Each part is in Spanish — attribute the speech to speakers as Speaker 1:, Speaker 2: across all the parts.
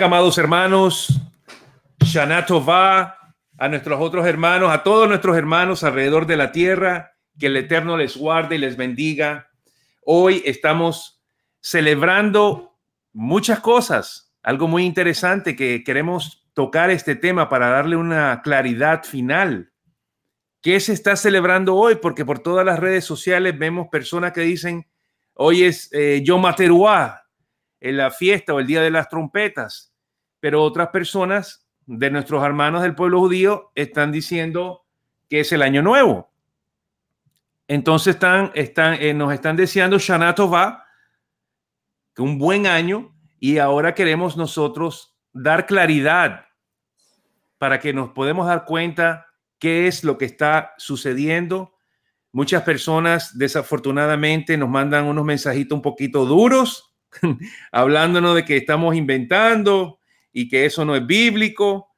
Speaker 1: amados hermanos, Shana va a nuestros otros hermanos, a todos nuestros hermanos alrededor de la tierra, que el Eterno les guarde y les bendiga. Hoy estamos celebrando muchas cosas, algo muy interesante que queremos tocar este tema para darle una claridad final. ¿Qué se está celebrando hoy? Porque por todas las redes sociales vemos personas que dicen, hoy es eh, Yomateruá, en la fiesta o el día de las trompetas, pero otras personas de nuestros hermanos del pueblo judío están diciendo que es el año nuevo. Entonces están, están, eh, nos están deseando Shana Tová, que un buen año, y ahora queremos nosotros dar claridad para que nos podemos dar cuenta qué es lo que está sucediendo. Muchas personas desafortunadamente nos mandan unos mensajitos un poquito duros hablándonos de que estamos inventando y que eso no es bíblico.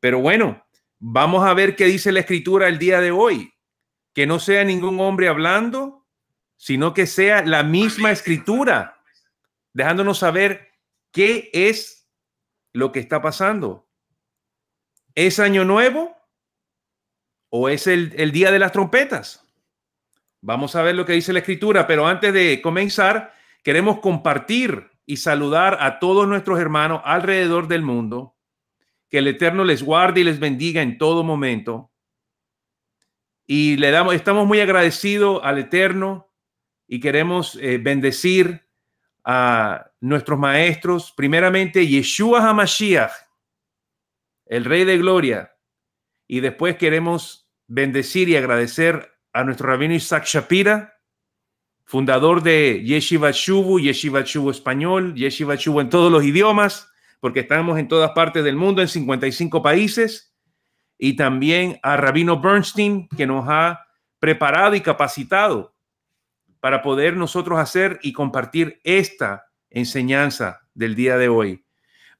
Speaker 1: Pero bueno, vamos a ver qué dice la escritura el día de hoy. Que no sea ningún hombre hablando, sino que sea la misma escritura, dejándonos saber qué es lo que está pasando. ¿Es año nuevo o es el, día de las trompetas? Vamos a ver lo que dice la escritura, pero antes de comenzar, Queremos compartir y saludar a todos nuestros hermanos alrededor del mundo. Que el Eterno les guarde y les bendiga en todo momento. Y le damos, estamos muy agradecidos al Eterno y queremos eh, bendecir a nuestros maestros, primeramente Yeshua HaMashiach, el Rey de Gloria, y después queremos bendecir y agradecer a nuestro rabino Isaac Shapira, fundador de Yeshiva Shubu, Yeshiva Shubu español, Yeshiva Shubu en todos los idiomas, porque estamos en todas partes del mundo, en 55 países, y también a Rabino Bernstein, que nos ha preparado y capacitado para poder nosotros hacer y compartir esta enseñanza del día de hoy.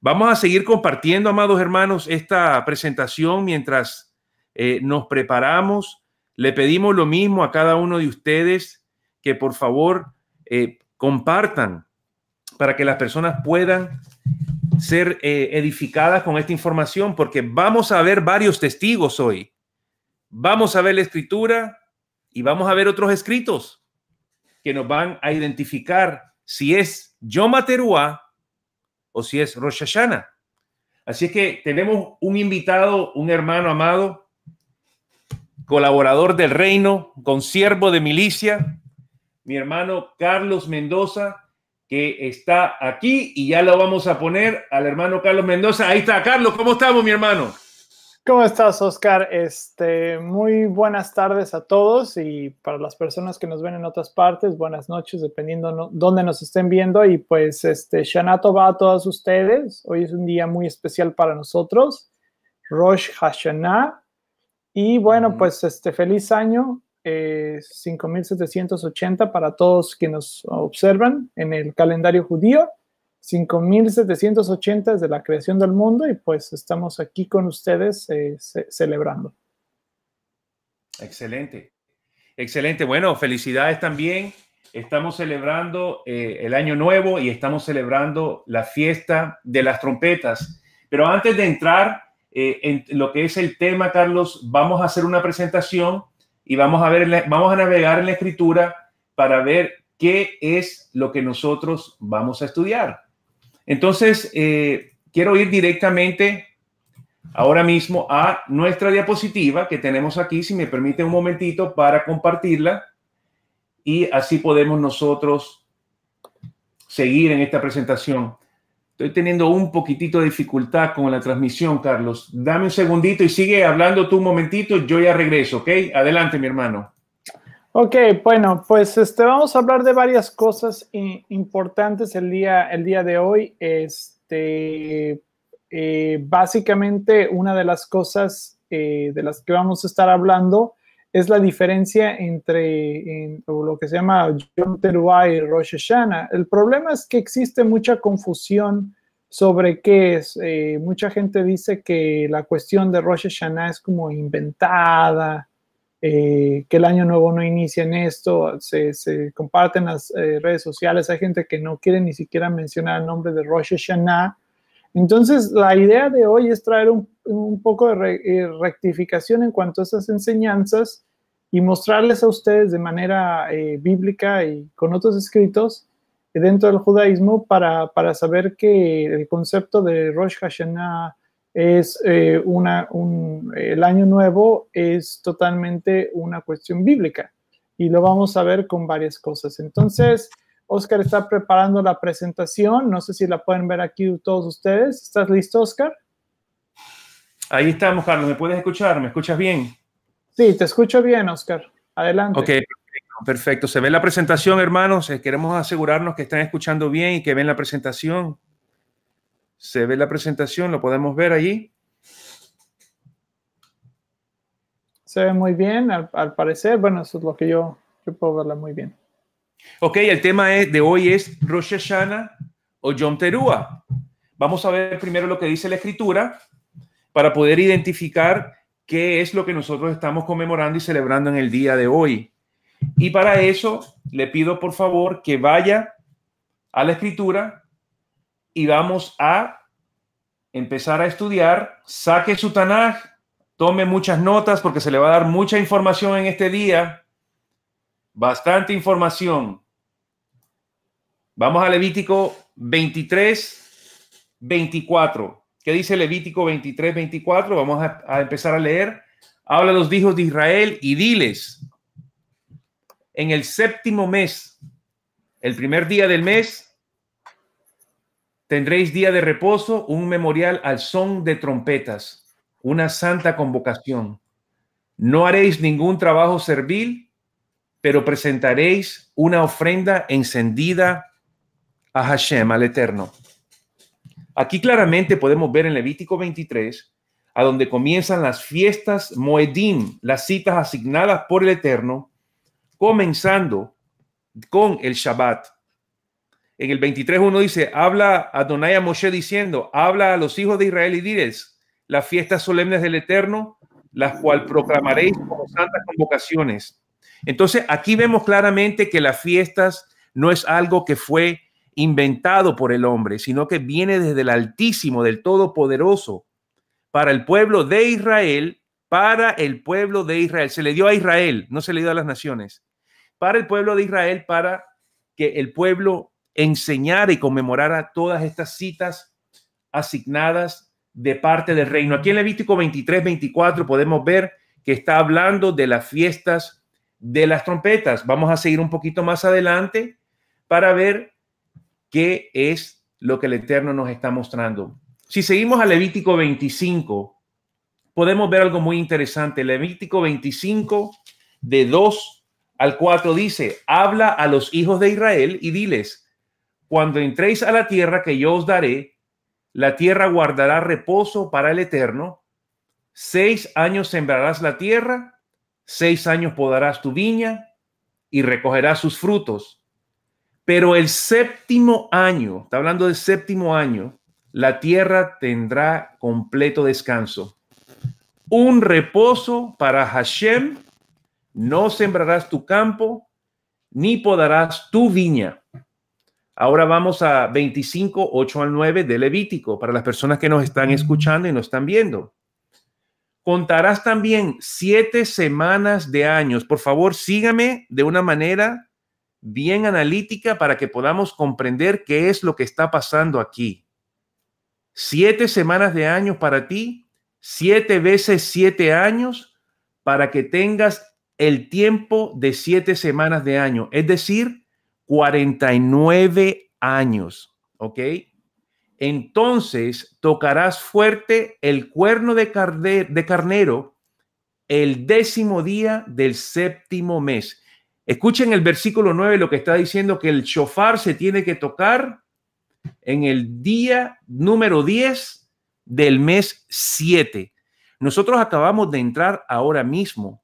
Speaker 1: Vamos a seguir compartiendo, amados hermanos, esta presentación mientras eh, nos preparamos. Le pedimos lo mismo a cada uno de ustedes que por favor eh, compartan para que las personas puedan ser eh, edificadas con esta información, porque vamos a ver varios testigos hoy. Vamos a ver la escritura y vamos a ver otros escritos que nos van a identificar si es Yom o si es Rosh Así es que tenemos un invitado, un hermano amado, colaborador del reino, consiervo de milicia, mi hermano Carlos Mendoza, que está aquí y ya lo vamos a poner al hermano Carlos Mendoza. Ahí está, Carlos, ¿cómo estamos, mi hermano?
Speaker 2: ¿Cómo estás, Oscar? Este, muy buenas tardes a todos y para las personas que nos ven en otras partes, buenas noches, dependiendo de dónde nos estén viendo. Y pues, este, Shanato va a todas ustedes. Hoy es un día muy especial para nosotros. Rosh Hashanah. Y bueno, pues este feliz año 5.780 eh, para todos que nos observan en el calendario judío. 5.780 de la creación del mundo y pues estamos aquí con ustedes eh, celebrando.
Speaker 1: Excelente, excelente. Bueno, felicidades también. Estamos celebrando eh, el año nuevo y estamos celebrando la fiesta de las trompetas. Pero antes de entrar en lo que es el tema, Carlos, vamos a hacer una presentación y vamos a, ver vamos a navegar en la escritura para ver qué es lo que nosotros vamos a estudiar. Entonces, eh, quiero ir directamente ahora mismo a nuestra diapositiva que tenemos aquí, si me permite un momentito para compartirla y así podemos nosotros seguir en esta presentación. Estoy teniendo un poquitito de dificultad con la transmisión, Carlos. Dame un segundito y sigue hablando tú un momentito, yo ya regreso, ¿ok? Adelante, mi hermano.
Speaker 2: Ok, bueno, pues este, vamos a hablar de varias cosas importantes el día, el día de hoy. Este, eh, básicamente, una de las cosas eh, de las que vamos a estar hablando es la diferencia entre lo que se llama John Teruah y Rosh Hashanah. El problema es que existe mucha confusión sobre qué es. Eh, mucha gente dice que la cuestión de Rosh Hashanah es como inventada, eh, que el año nuevo no inicia en esto, se, comparten las eh, redes sociales, hay gente que no quiere ni siquiera mencionar el nombre de Rosh Hashanah entonces, la idea de hoy es traer un, poco de eh, rectificación en cuanto a esas enseñanzas y mostrarles a ustedes de manera eh, bíblica y con otros escritos dentro del judaísmo para, saber que el concepto de Rosh Hashanah es eh, el año nuevo es totalmente una cuestión bíblica y lo vamos a ver con varias cosas. Entonces, Oscar está preparando la presentación. No sé si la pueden ver aquí todos ustedes. ¿Estás listo, Oscar?
Speaker 1: Ahí estamos, Carlos.
Speaker 2: ¿Me puedes escuchar? ¿Me escuchas bien? Sí, te escucho bien, Oscar. Adelante. Ok,
Speaker 1: perfecto. Se ve la presentación, hermanos. Eh, queremos asegurarnos que están escuchando bien y que ven la presentación.
Speaker 2: Se ve la presentación, lo podemos ver allí. Se ve muy bien, al, parecer. Bueno, eso es lo que yo puedo verla muy bien.
Speaker 1: Ok, el tema de hoy es Rosh Hashanah o Yom Teruah. Vamos a ver primero lo que dice la escritura para poder identificar qué es lo que nosotros estamos conmemorando y celebrando en el día de hoy. Y para eso le pido por favor que vaya a la escritura y vamos a empezar a estudiar. Saque su Tanaj, tome muchas notas porque se le va a dar mucha información en este día. Bastante información. Vamos a Levítico 23, 24. ¿Qué dice Levítico 23, 24? Vamos a, empezar a leer. Habla los hijos de Israel y diles, en el séptimo mes, el primer día del mes, tendréis día de reposo, un memorial al son de trompetas, una santa convocación. No haréis ningún trabajo servil pero presentaréis una ofrenda encendida a Hashem, al Eterno. Aquí claramente podemos ver en Levítico 23, a donde comienzan las fiestas Moedim, las citas asignadas por el Eterno, comenzando con el Shabbat. En el 23 uno dice, habla Adonai a Moshe diciendo, habla a los hijos de Israel y diles, las fiestas solemnes del Eterno, las cual proclamaréis como santas convocaciones. Entonces, aquí vemos claramente que las fiestas no es algo que fue inventado por el hombre, sino que viene desde el Altísimo, del Todopoderoso, para el pueblo de Israel, para el pueblo de Israel. Se le dio a Israel, no se le dio a las naciones. Para el pueblo de Israel, para que el pueblo enseñara y conmemorara todas estas citas asignadas de parte del reino. Aquí en Levítico 23, 24 podemos ver que está hablando de las fiestas de las trompetas. Vamos a seguir un poquito más adelante para ver qué es lo que el Eterno nos está mostrando. Si seguimos a Levítico 25, podemos ver algo muy interesante. Levítico 25, de 2 al 4 dice, habla a los hijos de Israel y diles, cuando entréis a la tierra que yo os daré, la tierra guardará reposo para el Eterno. Seis años sembrarás la tierra Seis años podarás tu viña y recogerás sus frutos. Pero el séptimo año, está hablando del séptimo año, la tierra tendrá completo descanso. Un reposo para Hashem, no sembrarás tu campo, ni podarás tu viña. Ahora vamos a 25, 8 al 9 de Levítico, para las personas que nos están escuchando y nos están viendo. Contarás también siete semanas de años. Por favor, sígame de una manera bien analítica para que podamos comprender qué es lo que está pasando aquí. Siete semanas de años para ti, siete veces siete años, para que tengas el tiempo de siete semanas de año, es decir, 49 años, ¿ok? Entonces tocarás fuerte el cuerno de, carnero el décimo día del séptimo mes. Escuchen el versículo 9, lo que está diciendo que el shofar se tiene que tocar en el día número 10 del mes 7. Nosotros acabamos de entrar ahora mismo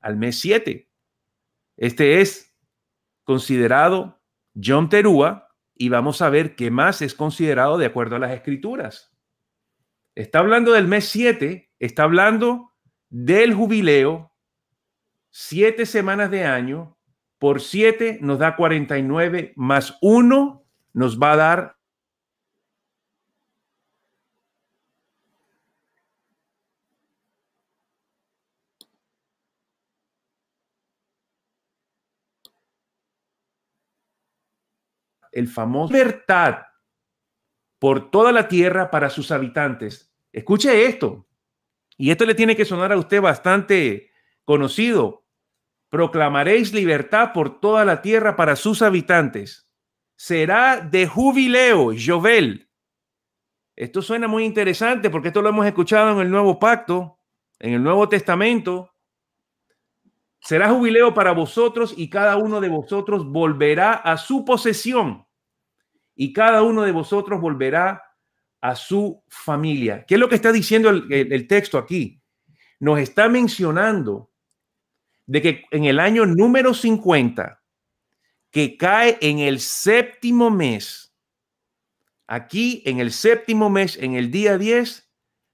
Speaker 1: al mes 7. Este es considerado John Terúa, y vamos a ver qué más es considerado de acuerdo a las escrituras. Está hablando del mes 7, está hablando del jubileo, siete semanas de año, por 7 nos da 49, más 1 nos va a dar el famoso libertad por toda la tierra para sus habitantes. Escuche esto, y esto le tiene que sonar a usted bastante conocido. Proclamaréis libertad por toda la tierra para sus habitantes. Será de jubileo, Jovel. Esto suena muy interesante porque esto lo hemos escuchado en el Nuevo Pacto, en el Nuevo Testamento, Será jubileo para vosotros y cada uno de vosotros volverá a su posesión y cada uno de vosotros volverá a su familia. ¿Qué es lo que está diciendo el, texto aquí? Nos está mencionando de que en el año número 50, que cae en el séptimo mes, aquí en el séptimo mes, en el día 10,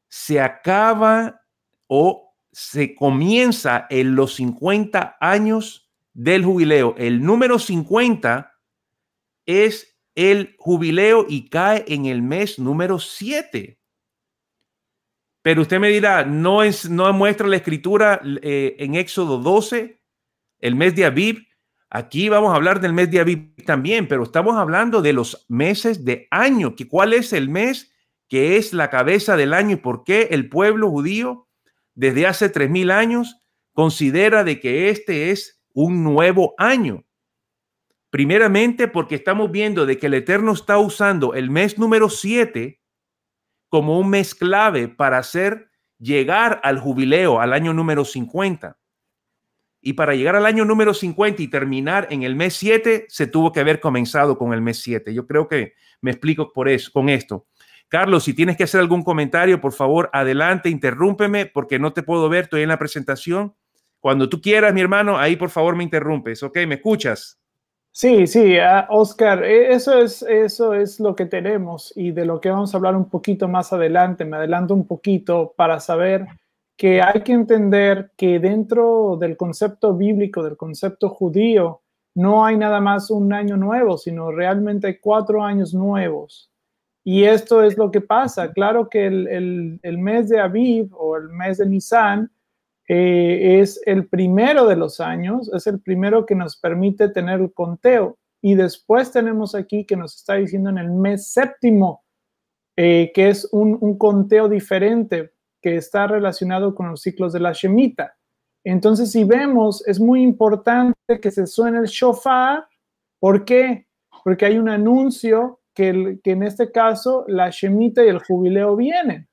Speaker 1: se acaba o se comienza en los 50 años del jubileo. El número 50 es el jubileo y cae en el mes número 7. Pero usted me dirá, ¿no, es, no muestra la escritura eh, en Éxodo 12, el mes de Aviv? Aquí vamos a hablar del mes de Aviv también, pero estamos hablando de los meses de año. ¿Cuál es el mes que es la cabeza del año y por qué el pueblo judío desde hace 3.000 años considera de que este es un nuevo año. Primeramente porque estamos viendo de que el Eterno está usando el mes número 7 como un mes clave para hacer llegar al jubileo, al año número 50. Y para llegar al año número 50 y terminar en el mes 7, se tuvo que haber comenzado con el mes 7. Yo creo que me explico por eso, con esto. Carlos, si tienes que hacer algún comentario, por favor, adelante, interrúmpeme porque no te puedo ver, estoy en la presentación. Cuando tú quieras, mi hermano, ahí por favor me interrumpes, ¿ok? ¿Me escuchas?
Speaker 2: Sí, sí, ah, Oscar, e, eso es, eso es lo que tenemos y de lo que vamos a hablar un poquito más adelante. Me adelanto un poquito para saber que hay que entender que dentro del concepto bíblico, del concepto judío, no hay nada más un año nuevo, sino realmente cuatro años nuevos y esto es lo que pasa. Claro que el, mes de Aviv o el mes de Nisan eh, es el primero de los años, es el primero que nos permite tener el conteo. Y después tenemos aquí que nos está diciendo en el mes séptimo, eh, que es un, un, conteo diferente que está relacionado con los ciclos de la Shemita. Entonces, si vemos, es muy importante que se suene el shofar. ¿Por qué? Porque hay un anuncio que, en este caso la Shemita y el jubileo vienen.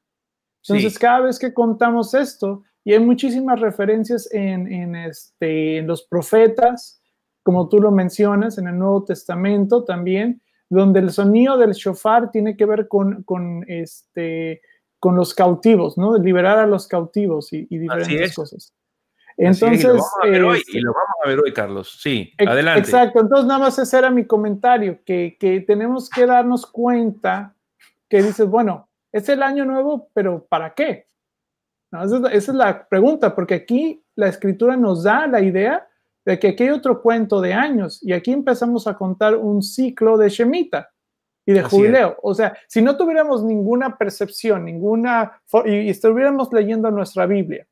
Speaker 2: Entonces, cada vez que contamos esto, y hay muchísimas referencias en, este, los profetas, como tú lo mencionas, en el Nuevo Testamento también, donde el sonido del shofar tiene que ver con, este, con los cautivos, ¿no? Liberar a los cautivos y, y diferentes cosas. Entonces, lo vamos ver hoy, y este, lo vamos
Speaker 1: a ver hoy, Carlos. Sí, adelante. Exacto,
Speaker 2: entonces nada más ese era mi comentario, que, tenemos que darnos cuenta que dices, bueno, es el año nuevo, pero ¿para qué? esa, es la, pregunta, porque aquí la escritura nos da la idea de que aquí hay otro cuento de años y aquí empezamos a contar un ciclo de Shemita y de jubileo. O sea, si no tuviéramos ninguna percepción, ninguna, y estuviéramos leyendo nuestra Biblia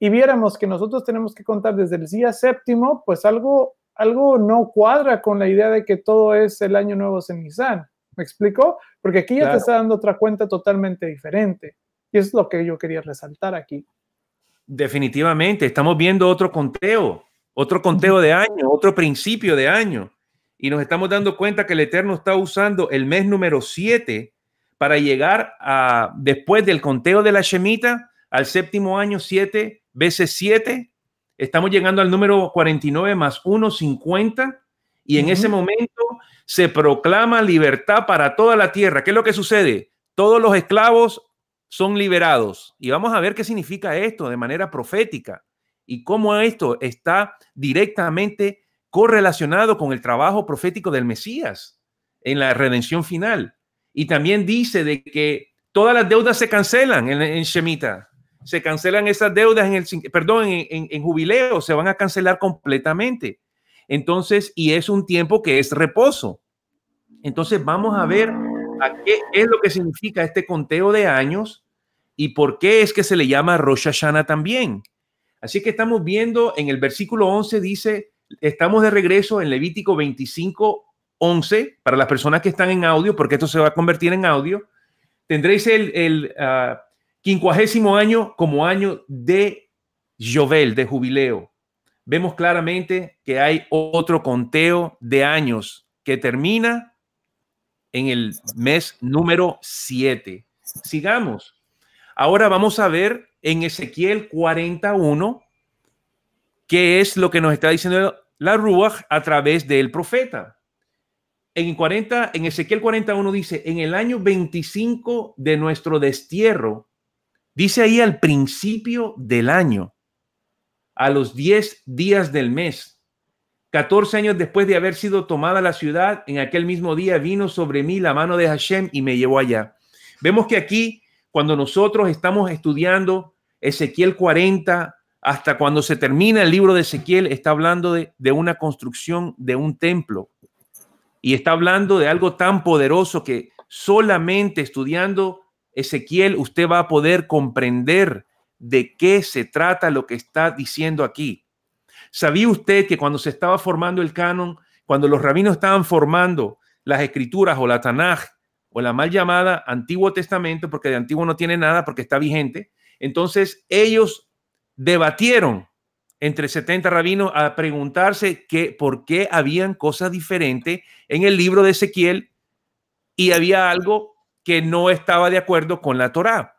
Speaker 2: y viéramos que nosotros tenemos que contar desde el día séptimo, pues algo, algo no cuadra con la idea de que todo es el año nuevo cenizán. ¿Me explico? Porque aquí ya te está dando otra cuenta totalmente diferente. Y es lo que yo quería resaltar aquí.
Speaker 1: Definitivamente, estamos viendo otro conteo, otro conteo de año, otro principio de año. Y nos estamos dando cuenta que el Eterno está usando el mes número 7 para llegar a, después del conteo de la Shemita, al séptimo año 7 veces 7, estamos llegando al número 49 más 1, 50, y en ese momento se proclama libertad para toda la tierra. ¿Qué es lo que sucede? Todos los esclavos son liberados. Y vamos a ver qué significa esto de manera profética y cómo esto está directamente correlacionado con el trabajo profético del Mesías en la redención final. Y también dice de que todas las deudas se cancelan en, en Shemita se cancelan esas deudas en el, perdón, en, jubileo, se van a cancelar completamente. Entonces, y es un tiempo que es reposo. Entonces, vamos a ver a qué es lo que significa este conteo de años y por qué es que se le llama Rosh Hashanah también. Así que estamos viendo en el versículo 11 dice, estamos de regreso en Levítico 25, 11, para las personas que están en audio, porque esto se va a convertir en audio. Tendréis el, ah, Quincuagésimo año como año de Jovel, de jubileo. Vemos claramente que hay otro conteo de años que termina en el mes número 7. Sigamos. Ahora vamos a ver en Ezequiel 41 qué es lo que nos está diciendo la Ruach a través del profeta. En, 40, en Ezequiel 41 dice, en el año 25 de nuestro destierro, Dice ahí al principio del año, a los 10 días del mes, 14 años después de haber sido tomada la ciudad, en aquel mismo día vino sobre mí la mano de Hashem y me llevó allá. Vemos que aquí, cuando nosotros estamos estudiando Ezequiel 40, hasta cuando se termina el libro de Ezequiel, está hablando de, de una construcción de un templo. Y está hablando de algo tan poderoso que solamente estudiando Ezequiel, usted va a poder comprender de qué se trata lo que está diciendo aquí. ¿Sabía usted que cuando se estaba formando el canon, cuando los rabinos estaban formando las escrituras o la Tanaj o la mal llamada Antiguo Testamento, porque de antiguo no tiene nada porque está vigente, entonces ellos debatieron entre 70 rabinos a preguntarse que por qué habían cosas diferentes en el libro de Ezequiel y había algo que no estaba de acuerdo con la Torá.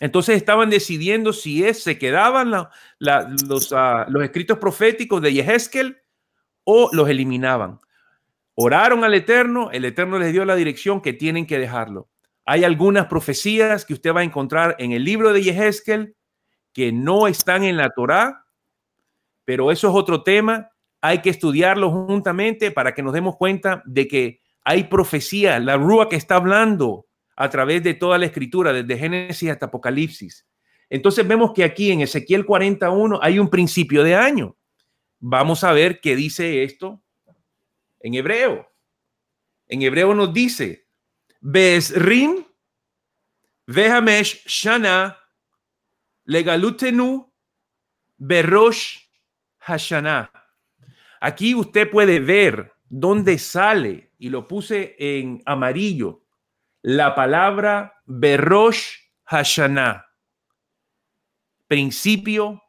Speaker 1: Entonces estaban decidiendo si es, se quedaban ah, los, escritos proféticos de Yehezkel o los eliminaban. Oraron al Eterno, el Eterno les dio la dirección que tienen que dejarlo. Hay algunas profecías que usted va a encontrar en el libro de Yehezkel que no están en la Torá, pero eso es otro tema. Hay que estudiarlo juntamente para que nos demos cuenta de que hay profecía, la rúa que está hablando a través de toda la escritura, desde Génesis hasta Apocalipsis. Entonces vemos que aquí en Ezequiel 41 hay un principio de año. Vamos a ver qué dice esto en hebreo. En hebreo nos dice, Bezrim, Behamesh Shana, Legalutenu, Berosh, hashana. Aquí usted puede ver donde sale, y lo puse en amarillo, la palabra Berosh Hashanah, principio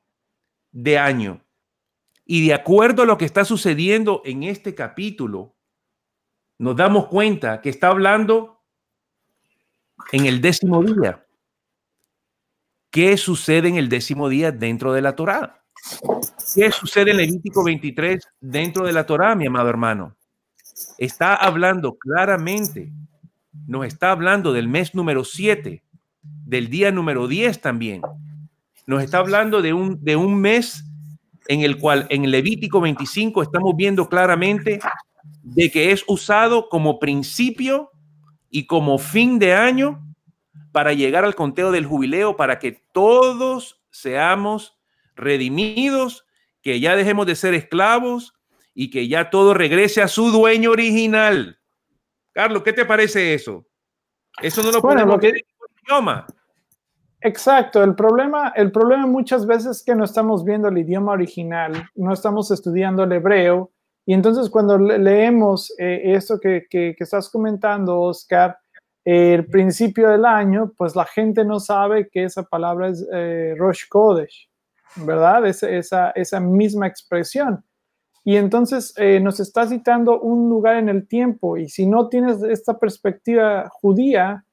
Speaker 1: de año. Y de acuerdo a lo que está sucediendo en este capítulo, nos damos cuenta que está hablando en el décimo día. ¿Qué sucede en el décimo día dentro de la Torá? ¿Qué sucede en Levítico 23 dentro de la Torá, mi amado hermano? está hablando claramente, nos está hablando del mes número 7, del día número 10 también. Nos está hablando de un, de un mes en el cual en Levítico 25 estamos viendo claramente de que es usado como principio y como fin de año para llegar al conteo del jubileo, para que todos seamos redimidos, que ya dejemos de ser esclavos, y que ya todo regrese a su dueño original. Carlos, ¿qué te parece eso? Eso no lo podemos el idioma.
Speaker 2: Exacto, el problema, el problema muchas veces es que no estamos viendo el idioma original, no estamos estudiando el hebreo, y entonces cuando leemos eh, esto que, estás comentando, Oscar, el principio del año, pues la gente no sabe que esa palabra es eh, Rosh Kodesh, ¿verdad? esa misma expresión. Y entonces eh, nos está citando un lugar en el tiempo y si no tienes esta perspectiva judía,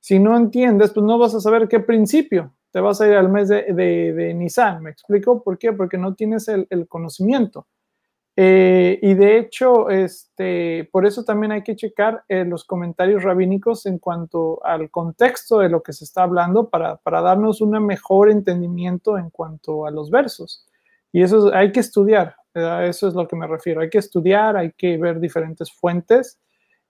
Speaker 2: si no entiendes, pues no vas a saber qué principio. Te vas a ir al mes de, de, Nisan, ¿me explico? ¿Por qué? Porque no tienes el, conocimiento. Eh, y de hecho, este, por eso también hay que checar eh, los comentarios rabínicos en cuanto al contexto de lo que se está hablando para, para darnos un mejor entendimiento en cuanto a los versos. Y eso hay que estudiar eso es lo que me refiero. Hay que estudiar, hay que ver diferentes fuentes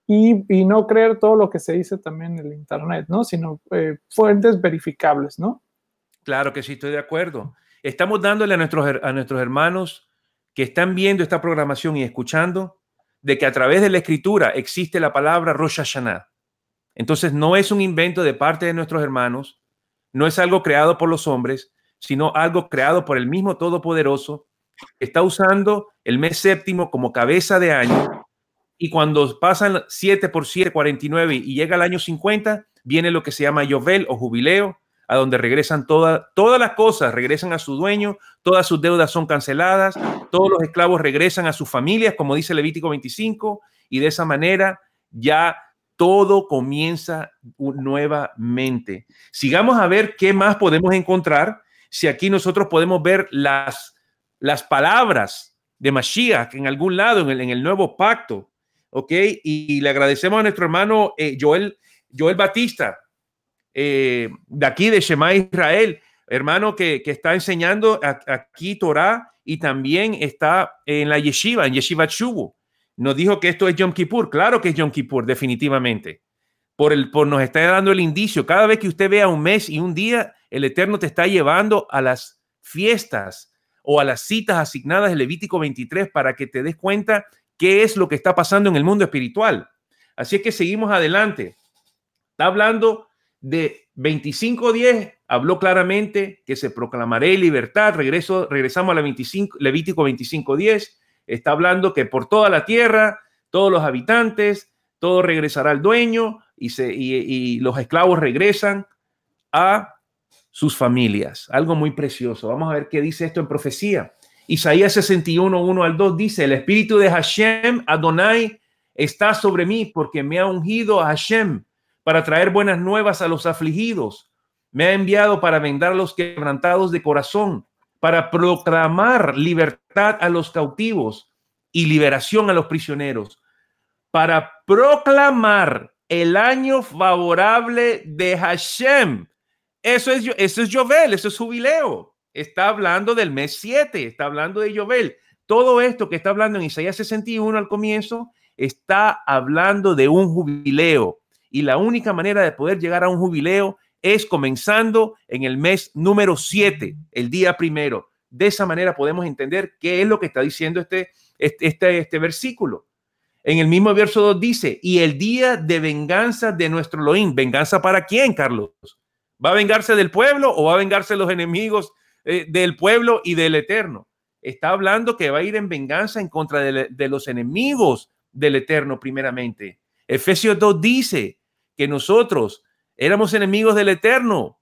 Speaker 2: y, no creer todo lo que se dice también en el Internet, ¿no? Sino eh, fuentes verificables, ¿no?
Speaker 1: Claro que sí, estoy de acuerdo. Estamos dándole a nuestros, a nuestros hermanos que están viendo esta programación y escuchando de que a través de la escritura existe la palabra Rosh Hashanah. Entonces no es un invento de parte de nuestros hermanos, no es algo creado por los hombres, sino algo creado por el mismo Todopoderoso está usando el mes séptimo como cabeza de año y cuando pasan 7 por 7, 49 y llega el año 50, viene lo que se llama Yovel o jubileo, a donde regresan todas todas las cosas, regresan a su dueño, todas sus deudas son canceladas, todos los esclavos regresan a sus familias, como dice Levítico 25, y de esa manera ya todo comienza nuevamente. Sigamos a ver qué más podemos encontrar, si aquí nosotros podemos ver las las palabras de Mashiach en algún lado, en el, nuevo pacto. ¿Ok? Y, le agradecemos a nuestro hermano eh, Joel, Joel Batista, eh, de aquí, de Shema Israel, hermano que, está enseñando aquí Torah y también está en la yeshiva, en Yeshiva Chubu. Nos dijo que esto es Yom Kippur. Claro que es Yom Kippur, definitivamente. Por, el, por nos está dando el indicio. Cada vez que usted vea un mes y un día, el Eterno te está llevando a las fiestas o a las citas asignadas de Levítico 23 para que te des cuenta qué es lo que está pasando en el mundo espiritual. Así es que seguimos adelante. Está hablando de 25.10, habló claramente que se proclamaré libertad. Regreso, regresamos a la 25, Levítico 25.10. Está hablando que por toda la tierra, todos los habitantes, todo regresará al dueño y los esclavos regresan a sus familias. Algo muy precioso. Vamos a ver qué dice esto en profecía. Isaías 61, 1 al 2 dice, el espíritu de Hashem, Adonai, está sobre mí porque me ha ungido a Hashem para traer buenas nuevas a los afligidos. Me ha enviado para vendar a los quebrantados de corazón, para proclamar libertad a los cautivos y liberación a los prisioneros, para proclamar el año favorable de Hashem eso es, eso es Jovel, eso es jubileo. Está hablando del mes 7, está hablando de Jovel. Todo esto que está hablando en Isaías 61 al comienzo está hablando de un jubileo. Y la única manera de poder llegar a un jubileo es comenzando en el mes número 7, el día primero. De esa manera podemos entender qué es lo que está diciendo este, este, este, este versículo. En el mismo verso 2 dice, y el día de venganza de nuestro Elohim. ¿Venganza para quién, Carlos? ¿Va a vengarse del pueblo o va a vengarse los enemigos eh, del pueblo y del Eterno? Está hablando que va a ir en venganza en contra de, los enemigos del Eterno primeramente. Efesios 2 dice que nosotros éramos enemigos del Eterno,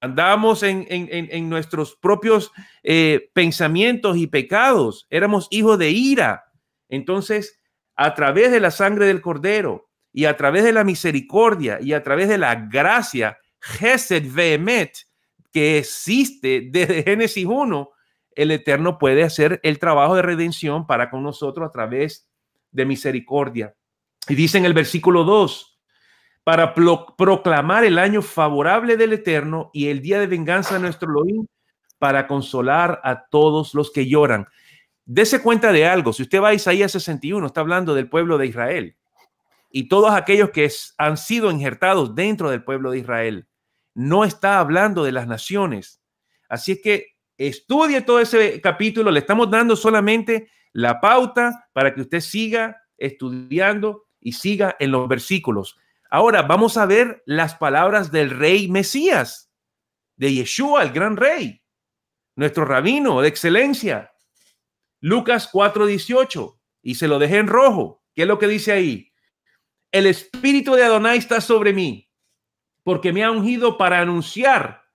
Speaker 1: andamos en, nuestros propios eh, pensamientos y pecados, éramos hijos de ira. Entonces, a través de la sangre del Cordero y a través de la misericordia y a través de la gracia, Gesed Vehemet que existe desde Génesis 1, el Eterno puede hacer el trabajo de redención para con nosotros a través de misericordia. Y dice en el versículo 2, para proclamar el año favorable del Eterno y el día de venganza nuestro Elohim, para consolar a todos los que lloran. Dese cuenta de algo, si usted va a Isaías 61, está hablando del pueblo de Israel y todos aquellos que han sido injertados dentro del pueblo de Israel no está hablando de las naciones. Así es que estudie todo ese capítulo, le estamos dando solamente la pauta para que usted siga estudiando y siga en los versículos. Ahora vamos a ver las palabras del rey Mesías, de Yeshua, el gran rey, nuestro rabino de excelencia. Lucas 4:18, y se lo dejé en rojo. ¿Qué es lo que dice ahí? El espíritu de Adonai está sobre mí porque me ha ungido para anunciar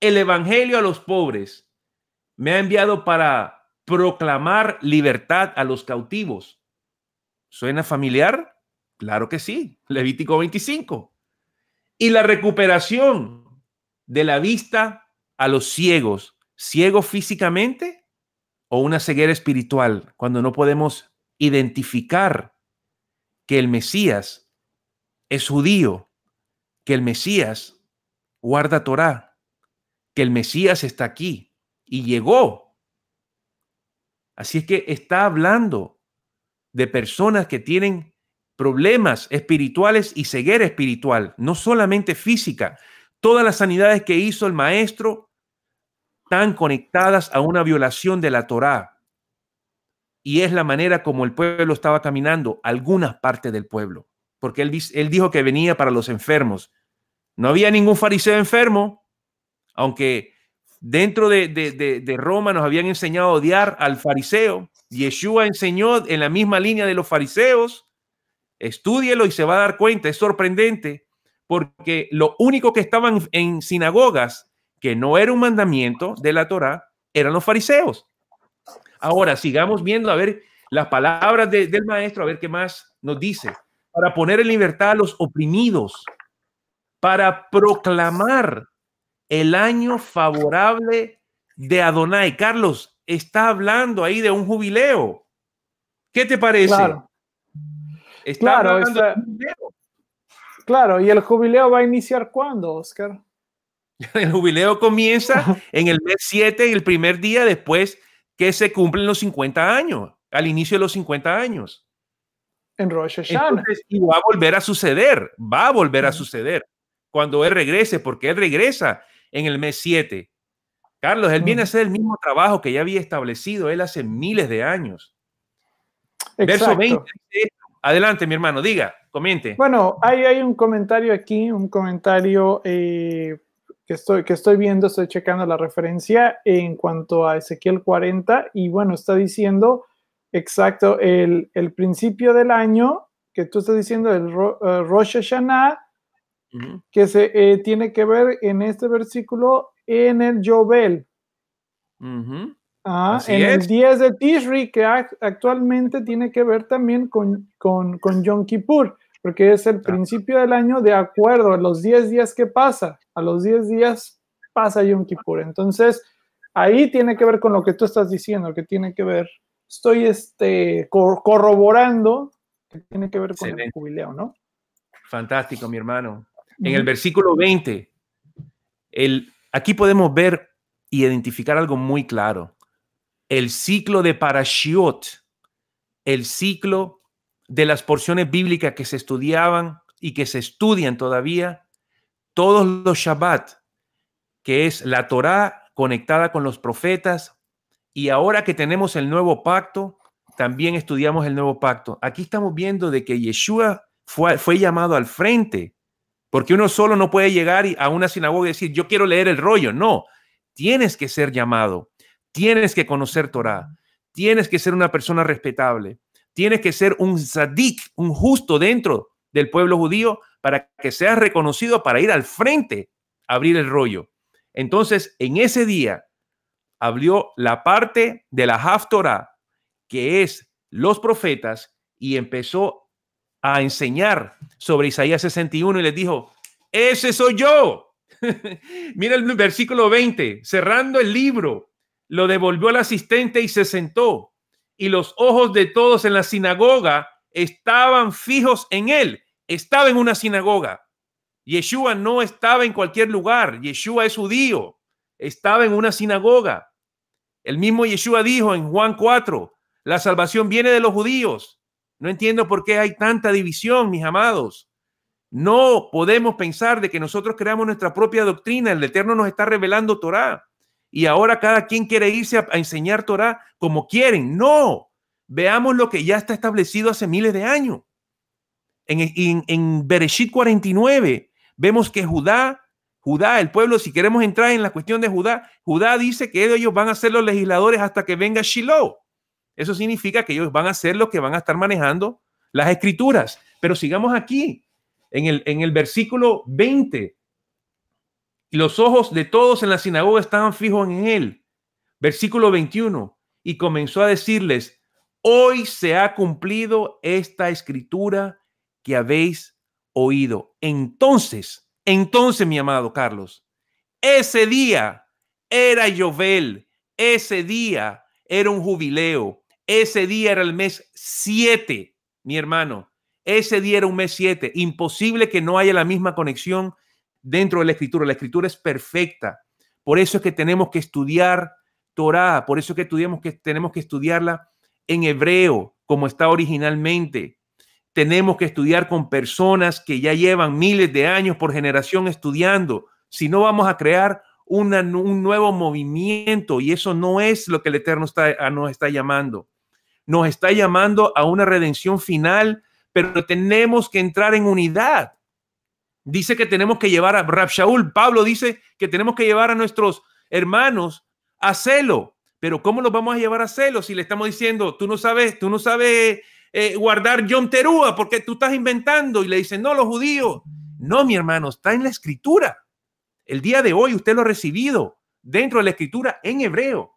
Speaker 1: el Evangelio a los pobres. Me ha enviado para proclamar libertad a los cautivos. ¿Suena familiar? Claro que sí, Levítico 25. Y la recuperación de la vista a los ciegos, ciego físicamente o una ceguera espiritual, cuando no podemos identificar que el Mesías es judío que el Mesías guarda Torá, que el Mesías está aquí y llegó. Así es que está hablando de personas que tienen problemas espirituales y ceguera espiritual, no solamente física. Todas las sanidades que hizo el maestro están conectadas a una violación de la Torá. Y es la manera como el pueblo estaba caminando, algunas partes del pueblo, porque él, él dijo que venía para los enfermos, no había ningún fariseo enfermo, aunque dentro de, Roma nos habían enseñado a odiar al fariseo. Yeshua enseñó en la misma línea de los fariseos. Estúdielo y se va a dar cuenta. Es sorprendente porque lo único que estaban en sinagogas, que no era un mandamiento de la Torá, eran los fariseos. Ahora sigamos viendo a ver las palabras del maestro, a ver qué más nos dice. Para poner en libertad a los oprimidos, para proclamar el año favorable de Adonai. Carlos, está hablando ahí de un jubileo.
Speaker 2: ¿Qué te parece? Claro,
Speaker 1: está claro, hablando
Speaker 2: claro, ¿y el jubileo va a iniciar cuándo, Oscar?
Speaker 1: El jubileo comienza en el mes 7, el primer día después que se cumplen los 50 años, al inicio de los 50 años. En Rosh y va a volver a suceder, va a volver a suceder cuando Él regrese, porque Él regresa en el mes 7. Carlos, Él viene a mm. hacer el mismo trabajo que ya había establecido Él hace miles de años.
Speaker 2: Verso 20.
Speaker 1: Adelante, mi hermano, diga, comente.
Speaker 2: Bueno, hay, hay un comentario aquí, un comentario eh, que, estoy, que estoy viendo, estoy checando la referencia en cuanto a Ezequiel 40 y bueno, está diciendo... Exacto, el, el, principio del año que tú estás diciendo, el eh, Rosh Hashanah, que se eh, tiene que ver en este versículo en el Yobel. Ah, en el 10 de Tishri, que actualmente tiene que ver también con, con, Yom Kippur, porque es el principio del año de acuerdo a los 10 días que pasa. A los 10 días pasa Yom Kippur. Entonces, ahí tiene que ver con lo que tú estás diciendo, que tiene que ver, estoy este, corroborando que tiene que ver con el jubileo, ¿no?
Speaker 1: Fantástico, mi hermano. En el versículo 20, el, aquí podemos ver y identificar algo muy claro. El ciclo de Parashiot, el ciclo de las porciones bíblicas que se estudiaban y que se estudian todavía, todos los Shabbat, que es la Torá conectada con los profetas, y ahora que tenemos el nuevo pacto, también estudiamos el nuevo pacto. Aquí estamos viendo de que Yeshua fue llamado al frente porque uno solo no puede llegar a una sinagoga y decir, yo quiero leer el rollo. No, tienes que ser llamado, tienes que conocer Torah, tienes que ser una persona respetable, tienes que ser un sadik, un justo dentro del pueblo judío para que seas reconocido para ir al frente a abrir el rollo. Entonces, en ese día abrió la parte de la Haftorah, que es los profetas, y empezó a enseñar sobre Isaías 61 y les dijo, ese soy yo. Mira el versículo 20, cerrando el libro, lo devolvió al asistente y se sentó, y los ojos de todos en la sinagoga estaban fijos en él. Estaba en una sinagoga. Yeshua no estaba en cualquier lugar. Yeshua es judío. Estaba en una sinagoga. El mismo Yeshua dijo en Juan 4, la salvación viene de los judíos. No entiendo por qué hay tanta división, mis amados. No podemos pensar de que nosotros creamos nuestra propia doctrina. El Eterno nos está revelando Torah. Y ahora cada quien quiere irse a, enseñar Torah como quieren. No, veamos lo que ya está establecido hace miles de años. En, en, Bereshit 49 vemos que Judá, Judá, el pueblo, si queremos entrar en la cuestión de Judá, Judá dice que ellos van a ser los legisladores hasta que venga Shiloh. Eso significa que ellos van a ser lo que van a estar manejando las escrituras. Pero sigamos aquí, en el, versículo 20. Y Los ojos de todos en la sinagoga estaban fijos en él. Versículo 21. Y comenzó a decirles, hoy se ha cumplido esta escritura que habéis oído. Entonces, entonces, mi amado Carlos, ese día era Jovel, ese día era un jubileo, ese día era el mes 7, mi hermano. Ese día era un mes 7. Imposible que no haya la misma conexión dentro de la escritura. La escritura es perfecta. Por eso es que tenemos que estudiar Torah. Por eso es que, que tenemos que estudiarla en hebreo, como está originalmente. Tenemos que estudiar con personas que ya llevan miles de años por generación estudiando. Si no, vamos a crear un nuevo movimiento y eso no es lo que el Eterno está, nos está llamando nos está llamando a una redención final, pero tenemos que entrar en unidad. Dice que tenemos que llevar a Rabshaul, Pablo dice que tenemos que llevar a nuestros hermanos a celo. Pero ¿cómo los vamos a llevar a celo si le estamos diciendo, tú no sabes, tú no sabes eh, guardar John Terúa porque tú estás inventando? Y le dicen, no, los judíos. No, mi hermano, está en la escritura. El día de hoy usted lo ha recibido dentro de la escritura en hebreo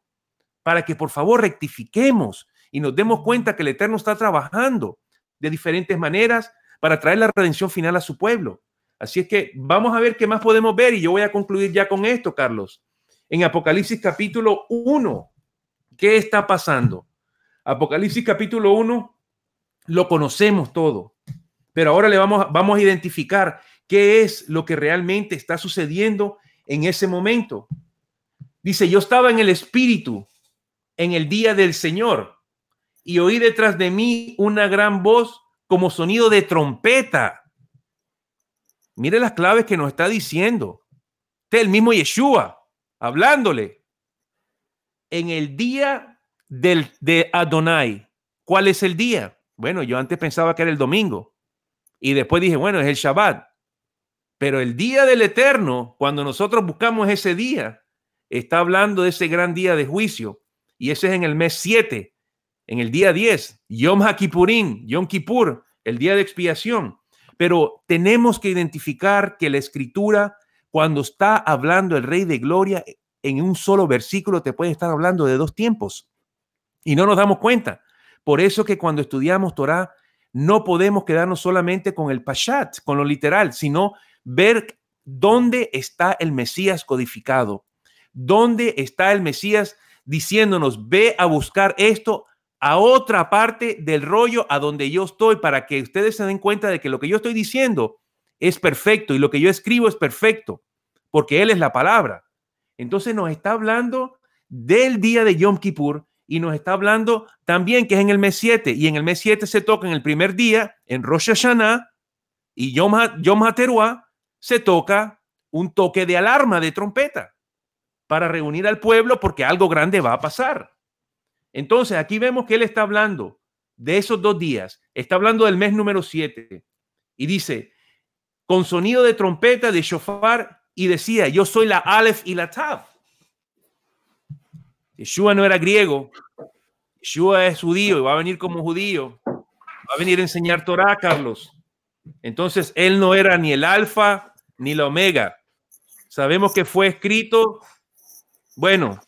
Speaker 1: para que por favor rectifiquemos y nos demos cuenta que el Eterno está trabajando de diferentes maneras para traer la redención final a su pueblo. Así es que vamos a ver qué más podemos ver y yo voy a concluir ya con esto, Carlos. En Apocalipsis capítulo 1, ¿qué está pasando? Apocalipsis capítulo 1 lo conocemos todo, pero ahora le vamos, vamos a identificar qué es lo que realmente está sucediendo en ese momento. Dice, yo estaba en el Espíritu en el día del Señor y oí detrás de mí una gran voz como sonido de trompeta. Mire las claves que nos está diciendo. Este es el mismo Yeshua hablándole. En el día del, de Adonai. ¿Cuál es el día? Bueno, yo antes pensaba que era el domingo. Y después dije, bueno, es el Shabbat. Pero el día del Eterno, cuando nosotros buscamos ese día, está hablando de ese gran día de juicio. Y ese es en el mes 7 en el día 10, Yom HaKippurim, Yom Kippur, el día de expiación. Pero tenemos que identificar que la escritura, cuando está hablando el Rey de Gloria, en un solo versículo te puede estar hablando de dos tiempos. Y no nos damos cuenta. Por eso que cuando estudiamos Torah, no podemos quedarnos solamente con el Pashat, con lo literal, sino ver dónde está el Mesías codificado, dónde está el Mesías diciéndonos, ve a buscar esto, a otra parte del rollo a donde yo estoy para que ustedes se den cuenta de que lo que yo estoy diciendo es perfecto y lo que yo escribo es perfecto, porque Él es la palabra. Entonces nos está hablando del día de Yom Kippur y nos está hablando también que es en el mes 7 y en el mes 7 se toca en el primer día, en Rosh Hashanah y Yom, Yom HaTeruah, se toca un toque de alarma de trompeta para reunir al pueblo porque algo grande va a pasar. Entonces, aquí vemos que él está hablando de esos dos días, está hablando del mes número 7 y dice, con sonido de trompeta, de shofar, y decía, yo soy la Aleph y la Tav. Yeshua no era griego, Yeshua es judío y va a venir como judío, va a venir a enseñar Torah, Carlos. Entonces, él no era ni el alfa ni la omega. Sabemos que fue escrito, bueno,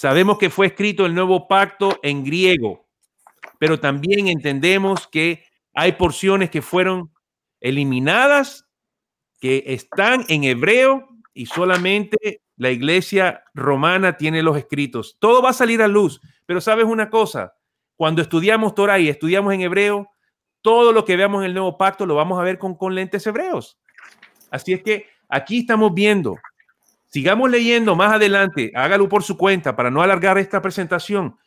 Speaker 1: Sabemos que fue escrito el nuevo pacto en griego, pero también entendemos que hay porciones que fueron eliminadas, que están en hebreo y solamente la iglesia romana tiene los escritos. Todo va a salir a luz, pero sabes una cosa, cuando estudiamos Torah y estudiamos en hebreo, todo lo que veamos en el nuevo pacto lo vamos a ver con, con lentes hebreos. Así es que aquí estamos viendo Sigamos leyendo más adelante, hágalo por su cuenta para no alargar esta presentación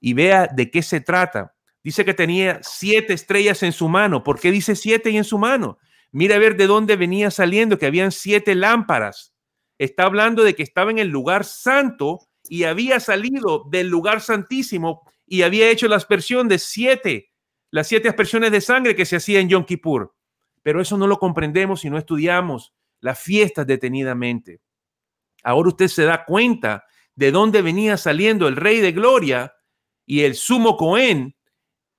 Speaker 1: y vea de qué se trata. Dice que tenía siete estrellas en su mano. ¿Por qué dice siete y en su mano? Mira a ver de dónde venía saliendo, que habían siete lámparas. Está hablando de que estaba en el lugar santo y había salido del lugar santísimo y había hecho la aspersión de siete, las siete aspersiones de sangre que se hacía en Yom Kippur. Pero eso no lo comprendemos si no estudiamos las fiestas detenidamente. Ahora usted se da cuenta de dónde venía saliendo el rey de gloria y el sumo Cohen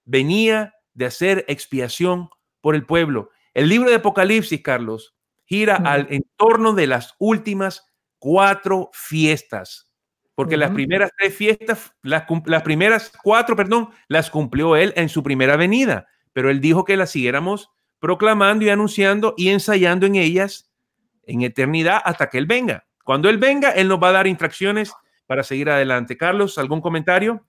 Speaker 1: venía de hacer expiación por el pueblo. El libro de Apocalipsis, Carlos, gira al entorno de las últimas cuatro fiestas, porque las primeras tres fiestas, las, las, primeras cuatro, perdón, las cumplió él en su primera venida, pero él dijo que las siguiéramos proclamando y anunciando y ensayando en ellas en eternidad hasta que él venga. Cuando Él venga, Él nos va a dar infracciones para seguir adelante. Carlos, ¿algún comentario?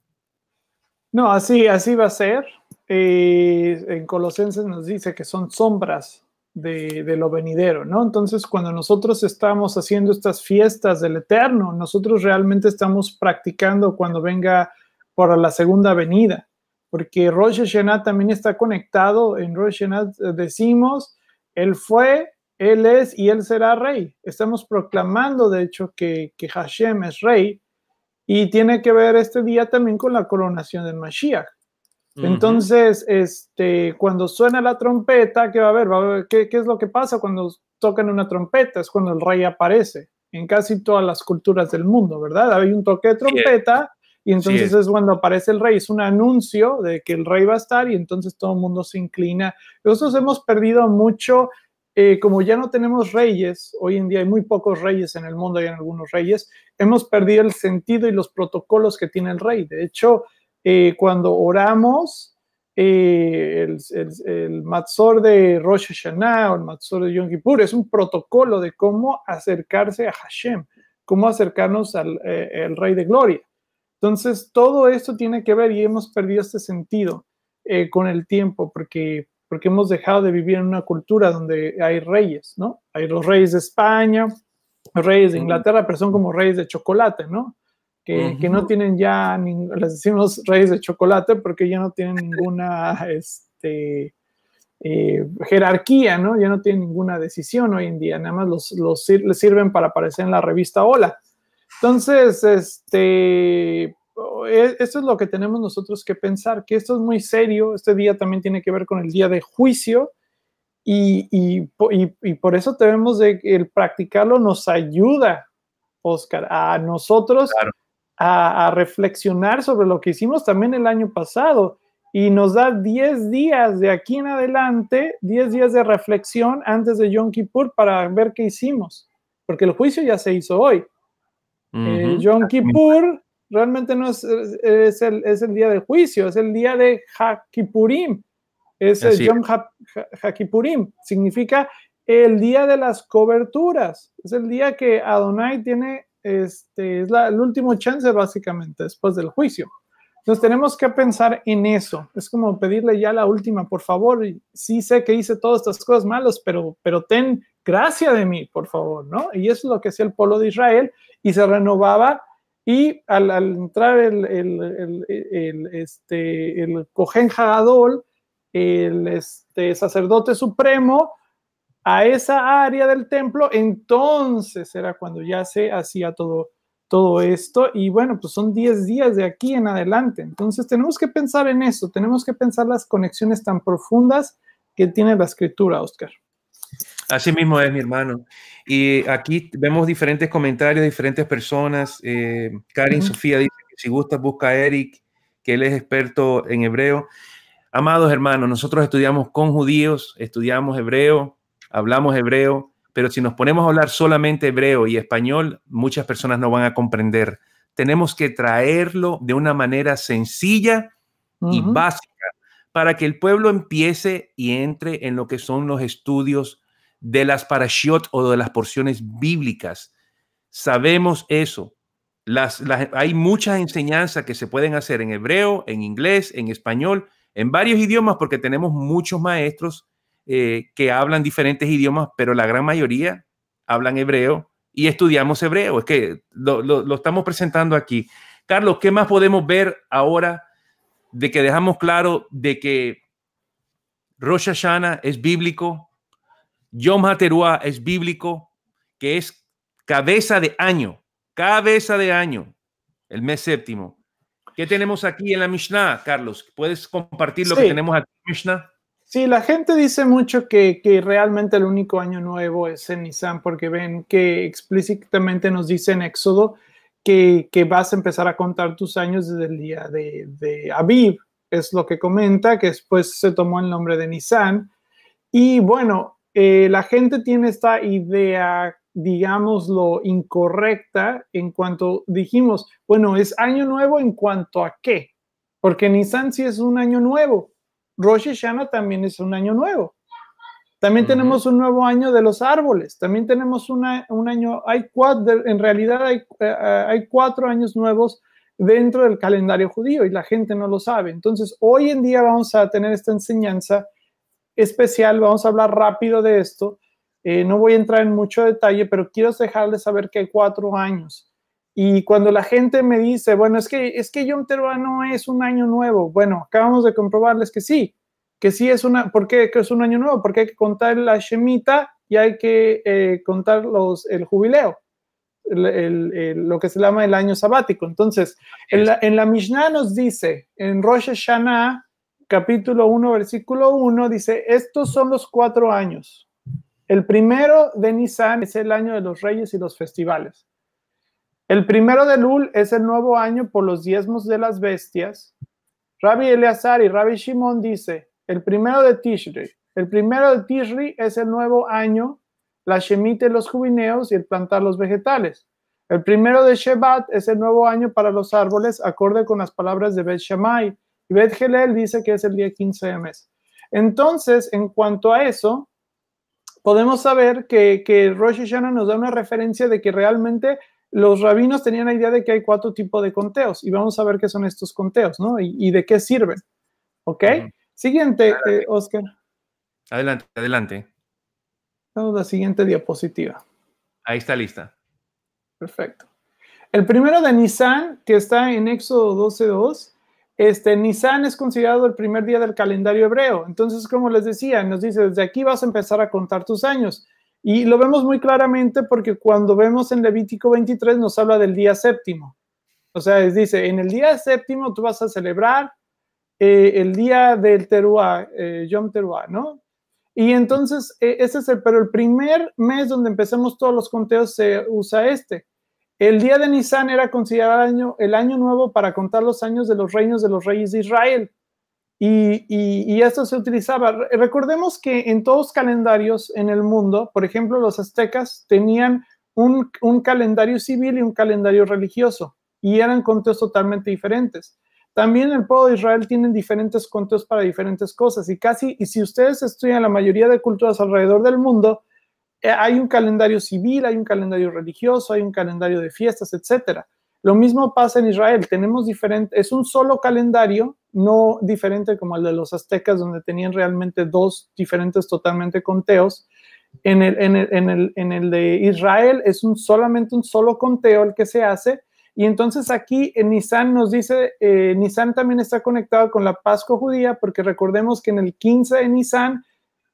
Speaker 2: No, así, así va a ser. Eh, en Colosenses nos dice que son sombras de, lo venidero, ¿no? Entonces, cuando nosotros estamos haciendo estas fiestas del Eterno, nosotros realmente estamos practicando cuando venga para la segunda venida, porque Rosh Hashanah también está conectado. En Rosh Hashanah eh, decimos, Él fue, él es y Él será rey. Estamos proclamando, de hecho, que, Hashem es rey y tiene que ver este día también con la coronación del Mashiach. Entonces, este, cuando suena la trompeta, ¿qué va a haber? ¿qué, es lo que pasa cuando tocan una trompeta? Es cuando el rey aparece en casi todas las culturas del mundo, ¿verdad? Hay un toque de trompeta y entonces es cuando aparece el rey, es un anuncio de que el rey va a estar y entonces todo el mundo se inclina. Nosotros hemos perdido mucho eh, como ya no tenemos reyes, hoy en día hay muy pocos reyes en el mundo, hay algunos reyes, hemos perdido el sentido y los protocolos que tiene el rey. De hecho, eh, cuando oramos, eh, el, el, de Rosh Hashanah o el Matzor de Yom Kippur es un protocolo de cómo acercarse a Hashem, cómo acercarnos al Rey de Gloria. Entonces, todo esto tiene que ver y hemos perdido este sentido con el tiempo, porque porque hemos dejado de vivir en una cultura donde hay reyes, ¿no? Hay los reyes de España, los reyes de Inglaterra, pero son como reyes de chocolate, ¿no? Que, no tienen ya, les decimos reyes de chocolate porque ya no tienen ninguna este, eh, jerarquía, ¿no? Ya no tienen ninguna decisión hoy en día, nada más los, les sirven para aparecer en la revista Hola. Entonces, este, Oh, e-, esto es lo que tenemos nosotros que pensar, que esto es muy serio, este día también tiene que ver con el día de juicio y, por eso tenemos de el practicarlo nos ayuda, Oscar, a nosotros a, reflexionar sobre lo que hicimos también el año pasado y nos da 10 días de aquí en adelante, 10 días de reflexión antes de Yom Kippur para ver qué hicimos, porque el juicio ya se hizo hoy.
Speaker 1: Uh Yom Kippur
Speaker 2: realmente no es, el, día de juicio, es el día de Hakipurim. Es el Yom Hakipurim. Significa el día de las coberturas. Es el día que Adonai tiene, este, es la, el último chance básicamente después del juicio. Entonces tenemos que pensar en eso. Es como pedirle ya la última, por favor. Sí sé que hice todas estas cosas malas, pero, pero ten gracia de mí, por favor, ¿no? Y eso es lo que hacía el pueblo de Israel y se renovaba y al, entrar el, el, el, este, el Cohen Hagadol, el este, sacerdote supremo, a esa área del templo, entonces era cuando ya se hacía todo, todo esto. Y bueno, pues son 10 días de aquí en adelante. Entonces tenemos que pensar en eso, tenemos que pensar las conexiones tan profundas que tiene la escritura, Oscar.
Speaker 1: Así mismo es mi hermano. Y aquí vemos diferentes comentarios, diferentes personas. Eh, Karin Sofía dice que si gusta busca a Eric, que él es experto en hebreo. Amados hermanos, nosotros estudiamos con judíos, estudiamos hebreo, hablamos hebreo, pero si nos ponemos a hablar solamente hebreo y español, muchas personas no van a comprender. Tenemos que traerlo de una manera sencilla y básica para que el pueblo empiece y entre en lo que son los estudios de las parashiot o de las porciones bíblicas. Sabemos eso. Las, hay muchas enseñanzas que se pueden hacer en hebreo, en inglés, en español, en varios idiomas, porque tenemos muchos maestros eh, que hablan diferentes idiomas, pero la gran mayoría hablan hebreo y estudiamos hebreo. Es que lo, lo estamos presentando aquí. Carlos, ¿qué más podemos ver ahora de que dejamos claro de que Rosh Hashanah es bíblico, Yom Hateruá es bíblico, que es cabeza de año, cabeza de año, el mes séptimo. ¿Qué tenemos aquí en la Mishnah, Carlos? ¿Puedes compartir lo que tenemos aquí en la Mishnah?
Speaker 2: Sí, la gente dice mucho que, que, realmente el único año nuevo es en Nisan, porque ven que explícitamente nos dice en Éxodo que, vas a empezar a contar tus años desde el día de, de Aviv, es lo que comenta, que después se tomó el nombre de Nisan. Y bueno, eh, la gente tiene esta idea, digámoslo, incorrecta en cuanto dijimos, bueno, es año nuevo en cuanto a qué, porque Nissan sí es un año nuevo, Rosh Hashanah también es un año nuevo. También tenemos un nuevo año de los árboles, también tenemos un año, hay cuatro, en realidad hay, eh, eh, hay cuatro años nuevos dentro del calendario judío y la gente no lo sabe. Entonces, hoy en día vamos a tener esta enseñanza especial, vamos a hablar rápido de esto. Eh, no voy a entrar en mucho detalle, pero quiero dejarles saber que hay cuatro años. Y cuando la gente me dice, bueno, es que, es que Yom Teruah no es un año nuevo, bueno, acabamos de comprobarles que sí, que sí es una, ¿por es un año nuevo? Porque hay que contar la Shemita y hay que eh, contar los, el jubileo, lo que se llama el año sabático. Entonces, en la, en la Mishnah nos dice, en Rosh Hashanah, capítulo 1, versículo 1, dice, estos son los cuatro años. El primero de Nisan es el año de los reyes y los festivales. El primero de Lul es el nuevo año por los diezmos de las bestias. Rabbi Eleazar y Rabbi Shimon dice, el primero de Tishri. El primero de Tishri es el nuevo año, la Shemite, los jubileos y el plantar los vegetales. El primero de Shebat es el nuevo año para los árboles, acorde con las palabras de Beth Shemai. Y Beth dice que es el día 15 de mes. Entonces, en cuanto a eso, podemos saber que, que Rosh Hashanah nos da una referencia de que realmente los rabinos tenían la idea de que hay cuatro tipos de conteos y vamos a ver qué son estos conteos, ¿no? Y, de qué sirven. ¿Ok? Siguiente, eh, Oscar.
Speaker 1: Adelante, adelante.
Speaker 2: la siguiente diapositiva.
Speaker 1: Ahí está lista.
Speaker 2: Perfecto. El primero de Nissan que está en Éxodo 12.2, este, Nisan es considerado el primer día del calendario hebreo. Entonces, como les decía, nos dice, desde aquí vas a empezar a contar tus años. Y lo vemos muy claramente porque cuando vemos en Levítico 23 nos habla del día séptimo. O sea, les dice, en el día séptimo tú vas a celebrar eh, el día del Teruá, eh, Yom Teruá, ¿no? Y entonces, eh, ese es el, pero el primer mes donde empezamos todos los conteos se usa este. El día de Nisan era considerado el año nuevo para contar los años de los reinos de los reyes de Israel. Y, esto se utilizaba. Recordemos que en todos los calendarios en el mundo, por ejemplo, los aztecas tenían un, calendario civil y un calendario religioso, y eran conteos totalmente diferentes. También el pueblo de Israel tiene diferentes conteos para diferentes cosas, y casi, y si ustedes estudian la mayoría de culturas alrededor del mundo, eh, hay un calendario civil, hay un calendario religioso, hay un calendario de fiestas, etcétera. Lo mismo pasa en Israel, tenemos diferente, es un solo calendario, no diferente como el de los aztecas, donde tenían realmente dos diferentes totalmente conteos. En el, de Israel es un, solamente un solo conteo el que se hace. Y entonces aquí en eh, Nisan nos dice, eh, Nisan también está conectado con la Pascua judía, porque recordemos que en el 15 de Nisan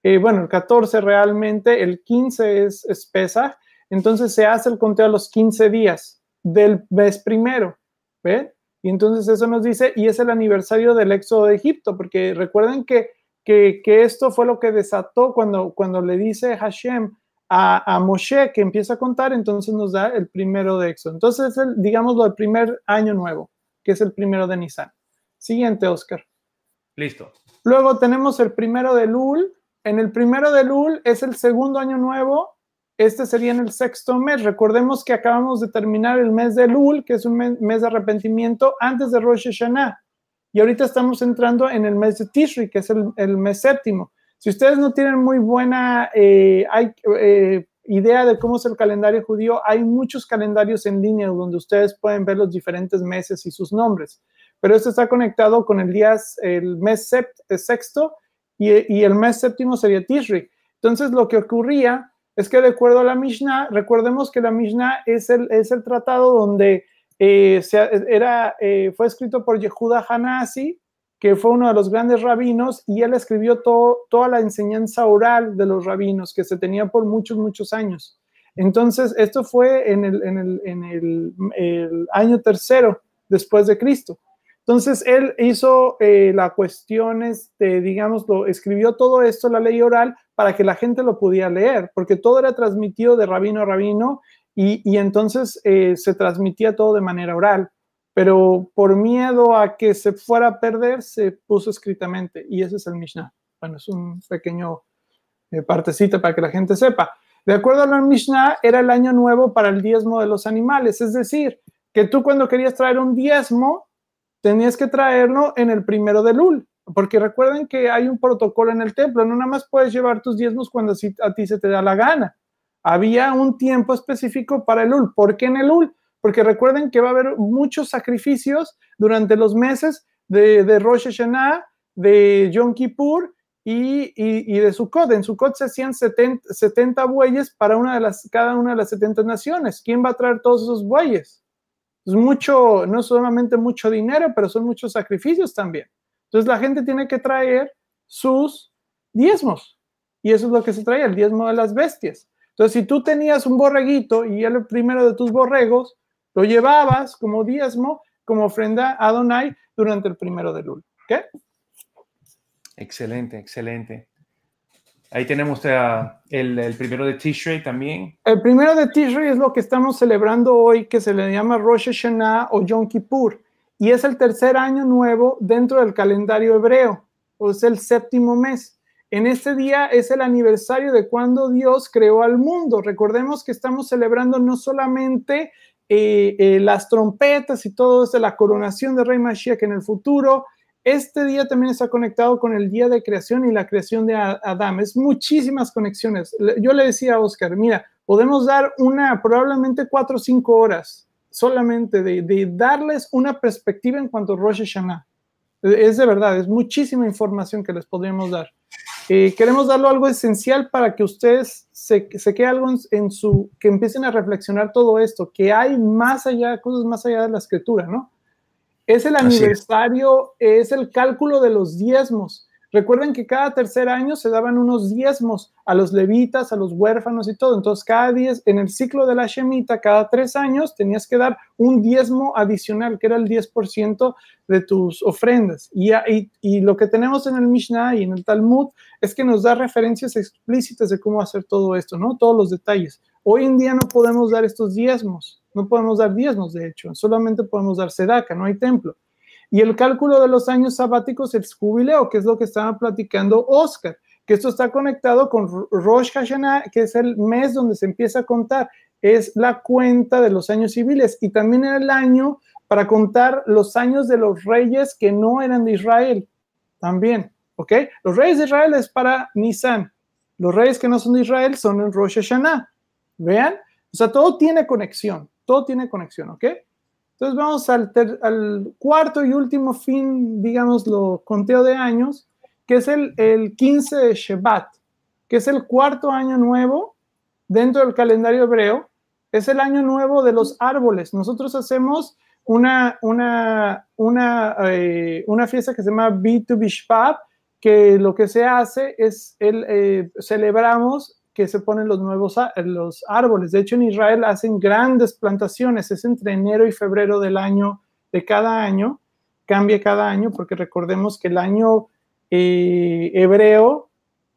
Speaker 2: eh, bueno, el 14 realmente, el 15 es, Espesa, entonces se hace el conteo a los 15 días del mes primero, ¿ve? Y entonces eso nos dice, y es el aniversario del éxodo de Egipto, porque recuerden que, que, esto fue lo que desató cuando, cuando le dice Hashem a, a, Moshe que empieza a contar, entonces nos da el primero de éxodo. Entonces es el, digamos, el primer año nuevo, que es el primero de Nisan. Siguiente, Oscar. Listo. Luego tenemos el primero de Lul, en el primero de Lul es el segundo año nuevo. Este sería en el sexto mes. Recordemos que acabamos de terminar el mes de Lul, que es un mes, de arrepentimiento antes de Rosh Hashanah. Y ahorita estamos entrando en el mes de Tishri, que es el, mes séptimo. Si ustedes no tienen muy buena eh, eh, idea de cómo es el calendario judío, hay muchos calendarios en línea donde ustedes pueden ver los diferentes meses y sus nombres. Pero esto está conectado con el día, el mes sept, eh, sexto, y, el mes séptimo sería Tishri. Entonces lo que ocurría es que de acuerdo a la Mishnah, recordemos que la Mishnah es el, es el tratado donde eh, se, era, eh, fue escrito por Yehuda Hanasi, que fue uno de los grandes rabinos, y él escribió toda la enseñanza oral de los rabinos que se tenía por muchos, muchos años. Entonces, esto fue en el año tercero después de Cristo. Entonces él hizo eh, la cuestión cuestiones digamos, escribió todo esto, la ley oral, para que la gente lo pudiera leer, porque todo era transmitido de rabino a rabino y, entonces eh, se transmitía todo de manera oral. Pero por miedo a que se fuera a perder, se puso escritamente. Y ese es el Mishnah. Bueno, es un pequeño eh, partecita para que la gente sepa. De acuerdo al Mishnah, era el año nuevo para el diezmo de los animales, es decir, que tú cuando querías traer un diezmo, tenías que traerlo en el primero de Lul, porque recuerden que hay un protocolo en el templo, no nada más puedes llevar tus diezmos cuando a ti se te da la gana. Había un tiempo específico para el Lul. ¿Por qué en el Lul? Porque recuerden que va a haber muchos sacrificios durante los meses de, de Rosh Hashanah, de Yom Kippur y, y, de Sukkot. En Sukkot se hacían 70, bueyes para una de las, cada una de las 70 naciones. ¿Quién va a traer todos esos bueyes? Es pues, mucho, no solamente mucho dinero, pero son muchos sacrificios también. Entonces la gente tiene que traer sus diezmos. Y eso es lo que se trae, el diezmo de las bestias. Entonces, si tú tenías un borreguito y era el primero de tus borregos, lo llevabas como diezmo, como ofrenda a Donai durante el primero de Lul. ¿Qué?
Speaker 1: Excelente, excelente. Ahí tenemos el, primero de Tishrei también.
Speaker 2: El primero de Tishrei es lo que estamos celebrando hoy, que se le llama Rosh Hashanah o Yom Kippur, y es el tercer año nuevo dentro del calendario hebreo, o es el séptimo mes. En este día es el aniversario de cuando Dios creó al mundo. Recordemos que estamos celebrando no solamente eh, eh, las trompetas y todo desde la coronación de Rey Mashiach en el futuro, este día también está conectado con el día de creación y la creación de Adán. Es muchísimas conexiones. Yo le decía a Oscar, mira, podemos dar una, probablemente cuatro o cinco horas solamente de, darles una perspectiva en cuanto a Rosh Hashanah. E, es de verdad, es muchísima información que les podríamos dar. Eh, queremos darlo algo esencial para que ustedes se, se algo en, su, que empiecen a reflexionar todo esto, que hay más allá, cosas más allá de la escritura, ¿no? Es el aniversario, es. el cálculo de los diezmos. Recuerden que cada tercer año se daban unos diezmos a los levitas, a los huérfanos y todo. Entonces, cada diez, en el ciclo de la Shemita, cada tres años tenías que dar un diezmo adicional, que era el 10% de tus ofrendas. Y, y, lo que tenemos en el Mishnah y en el Talmud es que nos da referencias explícitas de cómo hacer todo esto, ¿no? Todos los detalles. Hoy en día no podemos dar estos diezmos no podemos dar diezmos, de hecho, solamente podemos dar sedaca, no hay templo. Y el cálculo de los años sabáticos, es jubileo, que es lo que estaba platicando Oscar, que esto está conectado con Rosh Hashanah, que es el mes donde se empieza a contar, es la cuenta de los años civiles y también era el año para contar los años de los reyes que no eran de Israel, también, ¿ok? Los reyes de Israel es para Nisan, los reyes que no son de Israel son en Rosh Hashanah, ¿vean? O sea, todo tiene conexión, todo tiene conexión, ¿ok? Entonces vamos al, cuarto y último fin, digamos, lo conteo de años, que es el, 15 de Shevat, que es el cuarto año nuevo dentro del calendario hebreo. Es el año nuevo de los árboles. Nosotros hacemos una, una, una, eh, una fiesta que se llama b 2 que lo que se hace es el, eh, celebramos que se ponen los nuevos los árboles. De hecho, en Israel hacen grandes plantaciones, es entre enero y febrero del año de cada año, cambia cada año, porque recordemos que el año eh, hebreo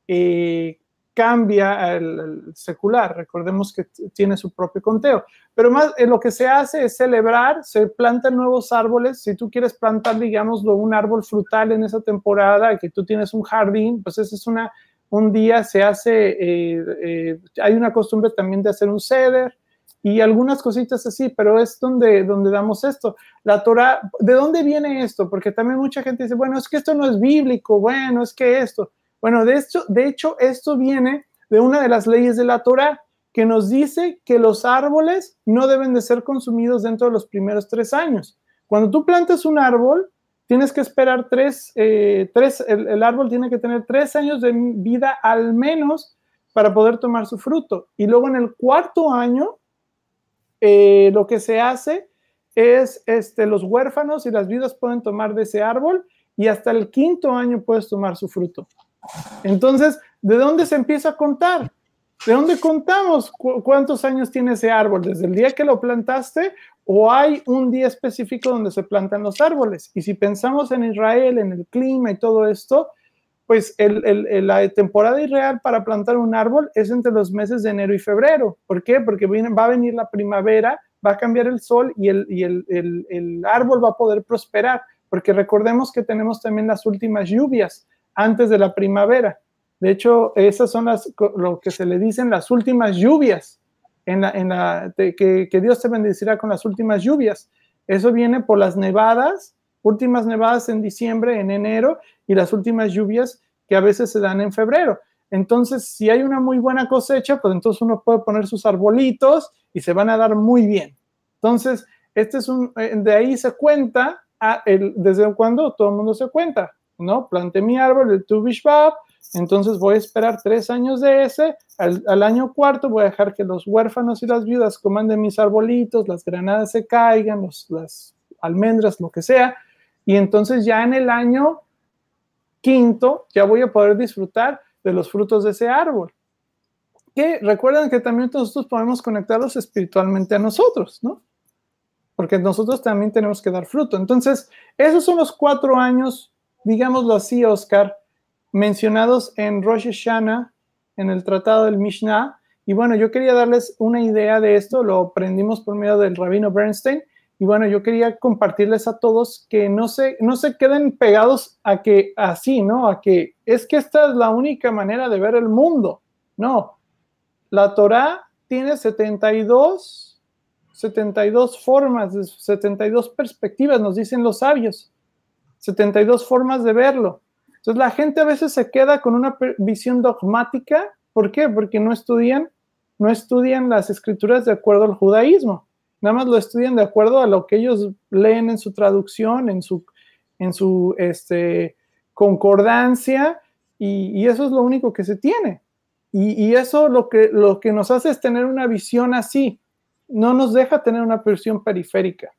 Speaker 2: eh, cambia al, secular, recordemos que tiene su propio conteo. Pero más, eh, lo que se hace es celebrar, se plantan nuevos árboles, si tú quieres plantar, digámoslo, un árbol frutal en esa temporada, que tú tienes un jardín, pues esa es una un día se hace, eh, eh, hay una costumbre también de hacer un ceder y algunas cositas así, pero es donde, donde damos esto. La Torah, ¿de dónde viene esto? Porque también mucha gente dice, bueno, es que esto no es bíblico, bueno, es que esto. Bueno, de, hecho, de hecho, esto viene de una de las leyes de la Torah que nos dice que los árboles no deben de ser consumidos dentro de los primeros tres años. Cuando tú plantas un árbol, tienes que esperar tres, eh, el, árbol tiene que tener tres años de vida al menos para poder tomar su fruto. Y luego en el cuarto año, eh, lo que se hace es, este, los huérfanos y las vidas pueden tomar de ese árbol y hasta el quinto año puedes tomar su fruto. Entonces, ¿de dónde se empieza a contar? ¿De dónde contamos cuántos años tiene ese árbol? ¿Desde el día que lo plantaste o hay un día específico donde se plantan los árboles. Y si pensamos en Israel, en el clima y todo esto, pues la temporada ideal para plantar un árbol es entre los meses de enero y febrero. ¿Por qué? Porque va a venir la primavera, va a cambiar el sol y, el, el árbol va a poder prosperar. Porque recordemos que tenemos también las últimas lluvias antes de la primavera. De hecho, esas son las, lo que se le dicen las últimas lluvias que, Dios te bendecirá con las últimas lluvias. Eso viene por las nevadas, últimas nevadas en diciembre, en enero, y las últimas lluvias que a veces se dan en febrero. Entonces, si hay una muy buena cosecha, pues entonces uno puede poner sus arbolitos y se van a dar muy bien. Entonces, este es un, eh, de ahí se cuenta, ah, desde cuando todo el mundo se cuenta, ¿no? Planté mi árbol, el Tu entonces voy a esperar tres años de ese, al, año cuarto voy a dejar que los huérfanos y las viudas coman de mis arbolitos, las granadas se caigan, las almendras, lo que sea, y entonces ya en el año quinto ya voy a poder disfrutar de los frutos de ese árbol. Que recuerden que también nosotros podemos conectarlos espiritualmente a nosotros, ¿no? Porque nosotros también tenemos que dar fruto. Entonces, esos son los cuatro años, digámoslo así, Oscar, mencionados en Rosh Hashanah, en el tratado del Mishnah. Y bueno, yo quería darles una idea de esto, lo aprendimos por medio del rabino Bernstein. Y bueno, yo quería compartirles a todos que no se, no se queden pegados a que así, ¿no? A que es que esta es la única manera de ver el mundo. No, la Torah tiene 72, 72 formas, 72 perspectivas, nos dicen los sabios, 72 formas de verlo. Entonces la gente a veces se queda con una visión dogmática. ¿Por qué? Porque no estudian, no estudian las escrituras de acuerdo al judaísmo. Nada más lo estudian de acuerdo a lo que ellos leen en su traducción, en su, en su este, concordancia, y, eso es lo único que se tiene. Y, y, eso lo que, lo que nos hace es tener una visión así, no nos deja tener una visión periférica.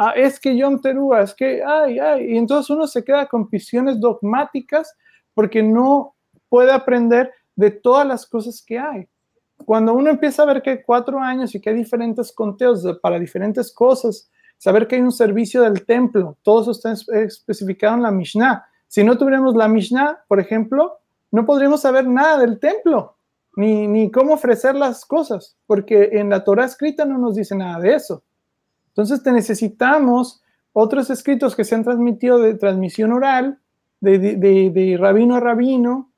Speaker 2: Ah, es que Yom terúa es que, ay, ay, y entonces uno se queda con visiones dogmáticas porque no puede aprender de todas las cosas que hay. Cuando uno empieza a ver que hay cuatro años y que hay diferentes conteos para diferentes cosas, saber que hay un servicio del templo, todo eso está especificado en la Mishnah. Si no tuviéramos la Mishnah, por ejemplo, no podríamos saber nada del templo, ni, ni cómo ofrecer las cosas, porque en la Torah escrita no nos dice nada de eso. Entonces te necesitamos otros escritos que se han transmitido de transmisión oral, de, de, de, rabino a rabino,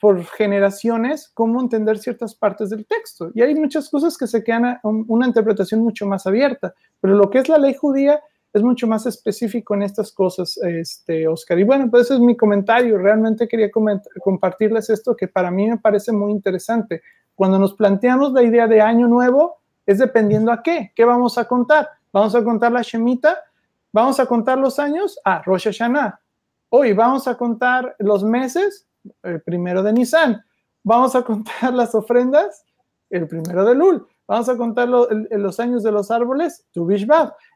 Speaker 2: por generaciones, cómo entender ciertas partes del texto. Y hay muchas cosas que se quedan a una interpretación mucho más abierta, pero lo que es la ley judía es mucho más específico en estas cosas, este, Oscar. Y bueno, pues ese es mi comentario. Realmente quería compartirles esto que para mí me parece muy interesante. Cuando nos planteamos la idea de año nuevo, es dependiendo a qué, qué vamos a contar. Vamos a contar la Shemita, vamos a contar los años, a ah, Rosh Hashanah. Hoy vamos a contar los meses, el primero de Nissan. Vamos a contar las ofrendas, el primero de Lul. Vamos a contar los años de los árboles, Tu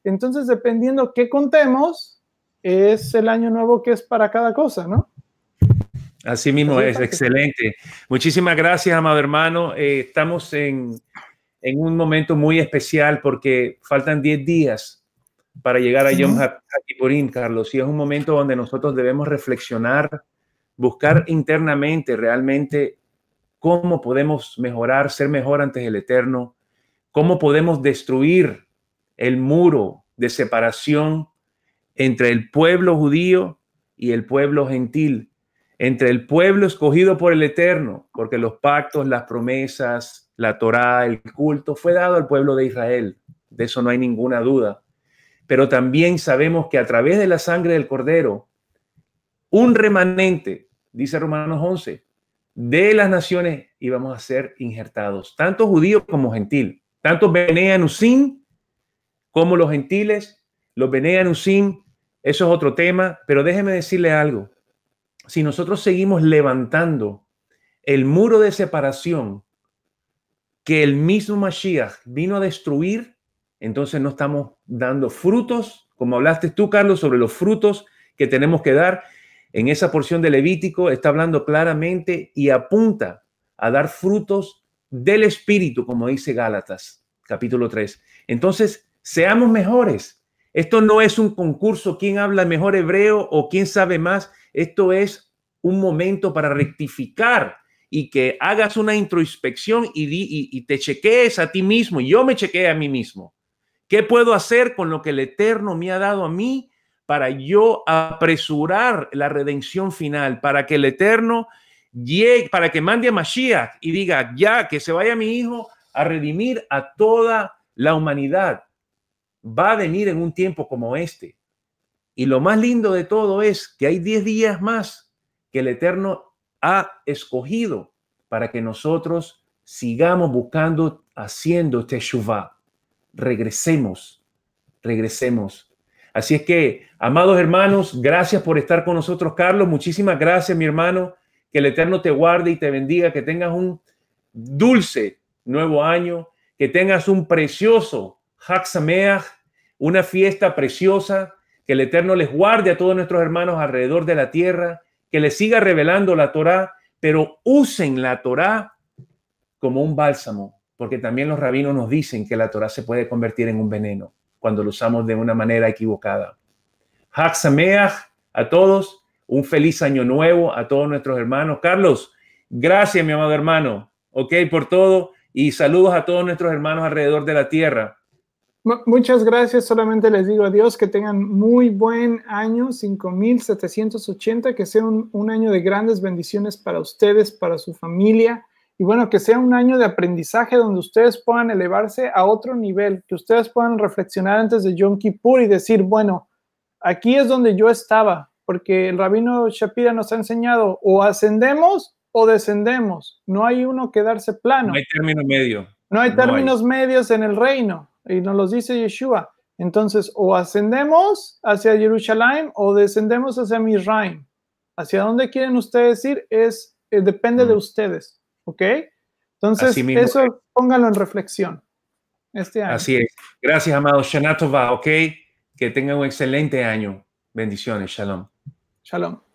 Speaker 2: Entonces, dependiendo qué contemos, es el año nuevo que es para cada cosa, ¿no?
Speaker 1: Así mismo es, excelente. Muchísimas gracias, amado hermano. Eh, estamos en en un momento muy especial porque faltan 10 días para llegar a Yom Carlos, y es un momento donde nosotros debemos reflexionar, buscar internamente realmente cómo podemos mejorar, ser mejor antes del Eterno, cómo podemos destruir el muro de separación entre el pueblo judío y el pueblo gentil, entre el pueblo escogido por el Eterno, porque los pactos, las promesas, la Torá, el culto, fue dado al pueblo de Israel. De eso no hay ninguna duda. Pero también sabemos que a través de la sangre del cordero, un remanente, dice Romanos 11, de las naciones íbamos a ser injertados, tanto judíos como gentil, tanto Beneanusim como los gentiles, los Beneanusim, eso es otro tema, pero déjeme decirle algo. Si nosotros seguimos levantando el muro de separación que el mismo Mashiach vino a destruir, entonces no estamos dando frutos, como hablaste tú, Carlos, sobre los frutos que tenemos que dar. En esa porción del Levítico está hablando claramente y apunta a dar frutos del Espíritu, como dice Gálatas, capítulo 3. Entonces, seamos mejores. Esto no es un concurso, quién habla mejor hebreo o quién sabe más. Esto es un momento para rectificar y que hagas una introspección y, te chequees a ti mismo. y Yo me chequeé a mí mismo. ¿Qué puedo hacer con lo que el Eterno me ha dado a mí para yo apresurar la redención final, para que el Eterno llegue, para que mande a Mashiach y diga, ya que se vaya mi hijo a redimir a toda la humanidad? Va a venir en un tiempo como este. Y lo más lindo de todo es que hay 10 días más que el Eterno ha escogido para que nosotros sigamos buscando, haciendo Teshuvah. Regresemos, regresemos. Así es que, amados hermanos, gracias por estar con nosotros, Carlos. Muchísimas gracias, mi hermano. Que el Eterno te guarde y te bendiga. Que tengas un dulce nuevo año. Que tengas un precioso Haxameach, una fiesta preciosa. Que el Eterno les guarde a todos nuestros hermanos alrededor de la tierra que les siga revelando la Torá, pero usen la Torá como un bálsamo, porque también los rabinos nos dicen que la Torá se puede convertir en un veneno cuando lo usamos de una manera equivocada. Hak Sameach a todos, un feliz año nuevo a todos nuestros hermanos. Carlos, gracias mi amado hermano, ok, por todo y saludos a todos nuestros hermanos alrededor de la tierra.
Speaker 2: Muchas gracias, solamente les digo dios que tengan muy buen año 5780, que sea un, año de grandes bendiciones para ustedes, para su familia, y bueno, que sea un año de aprendizaje donde ustedes puedan elevarse a otro nivel, que ustedes puedan reflexionar antes de Yom Kippur y decir, bueno, aquí es donde yo estaba, porque el rabino Shapira nos ha enseñado, o ascendemos o descendemos, no hay uno quedarse plano. No hay
Speaker 1: término medio.
Speaker 2: No hay términos medios en el reino. Y nos los dice Yeshua. Entonces, o ascendemos hacia Jerusalén o descendemos hacia Misraim. Hacia dónde quieren ustedes ir es eh, depende de mm. ustedes, ¿ok? Entonces, eso pónganlo en reflexión. Este año.
Speaker 1: Así es. Gracias, amados. Shanatova, ¿ok? Que tengan un excelente año. Bendiciones. Shalom.
Speaker 2: Shalom.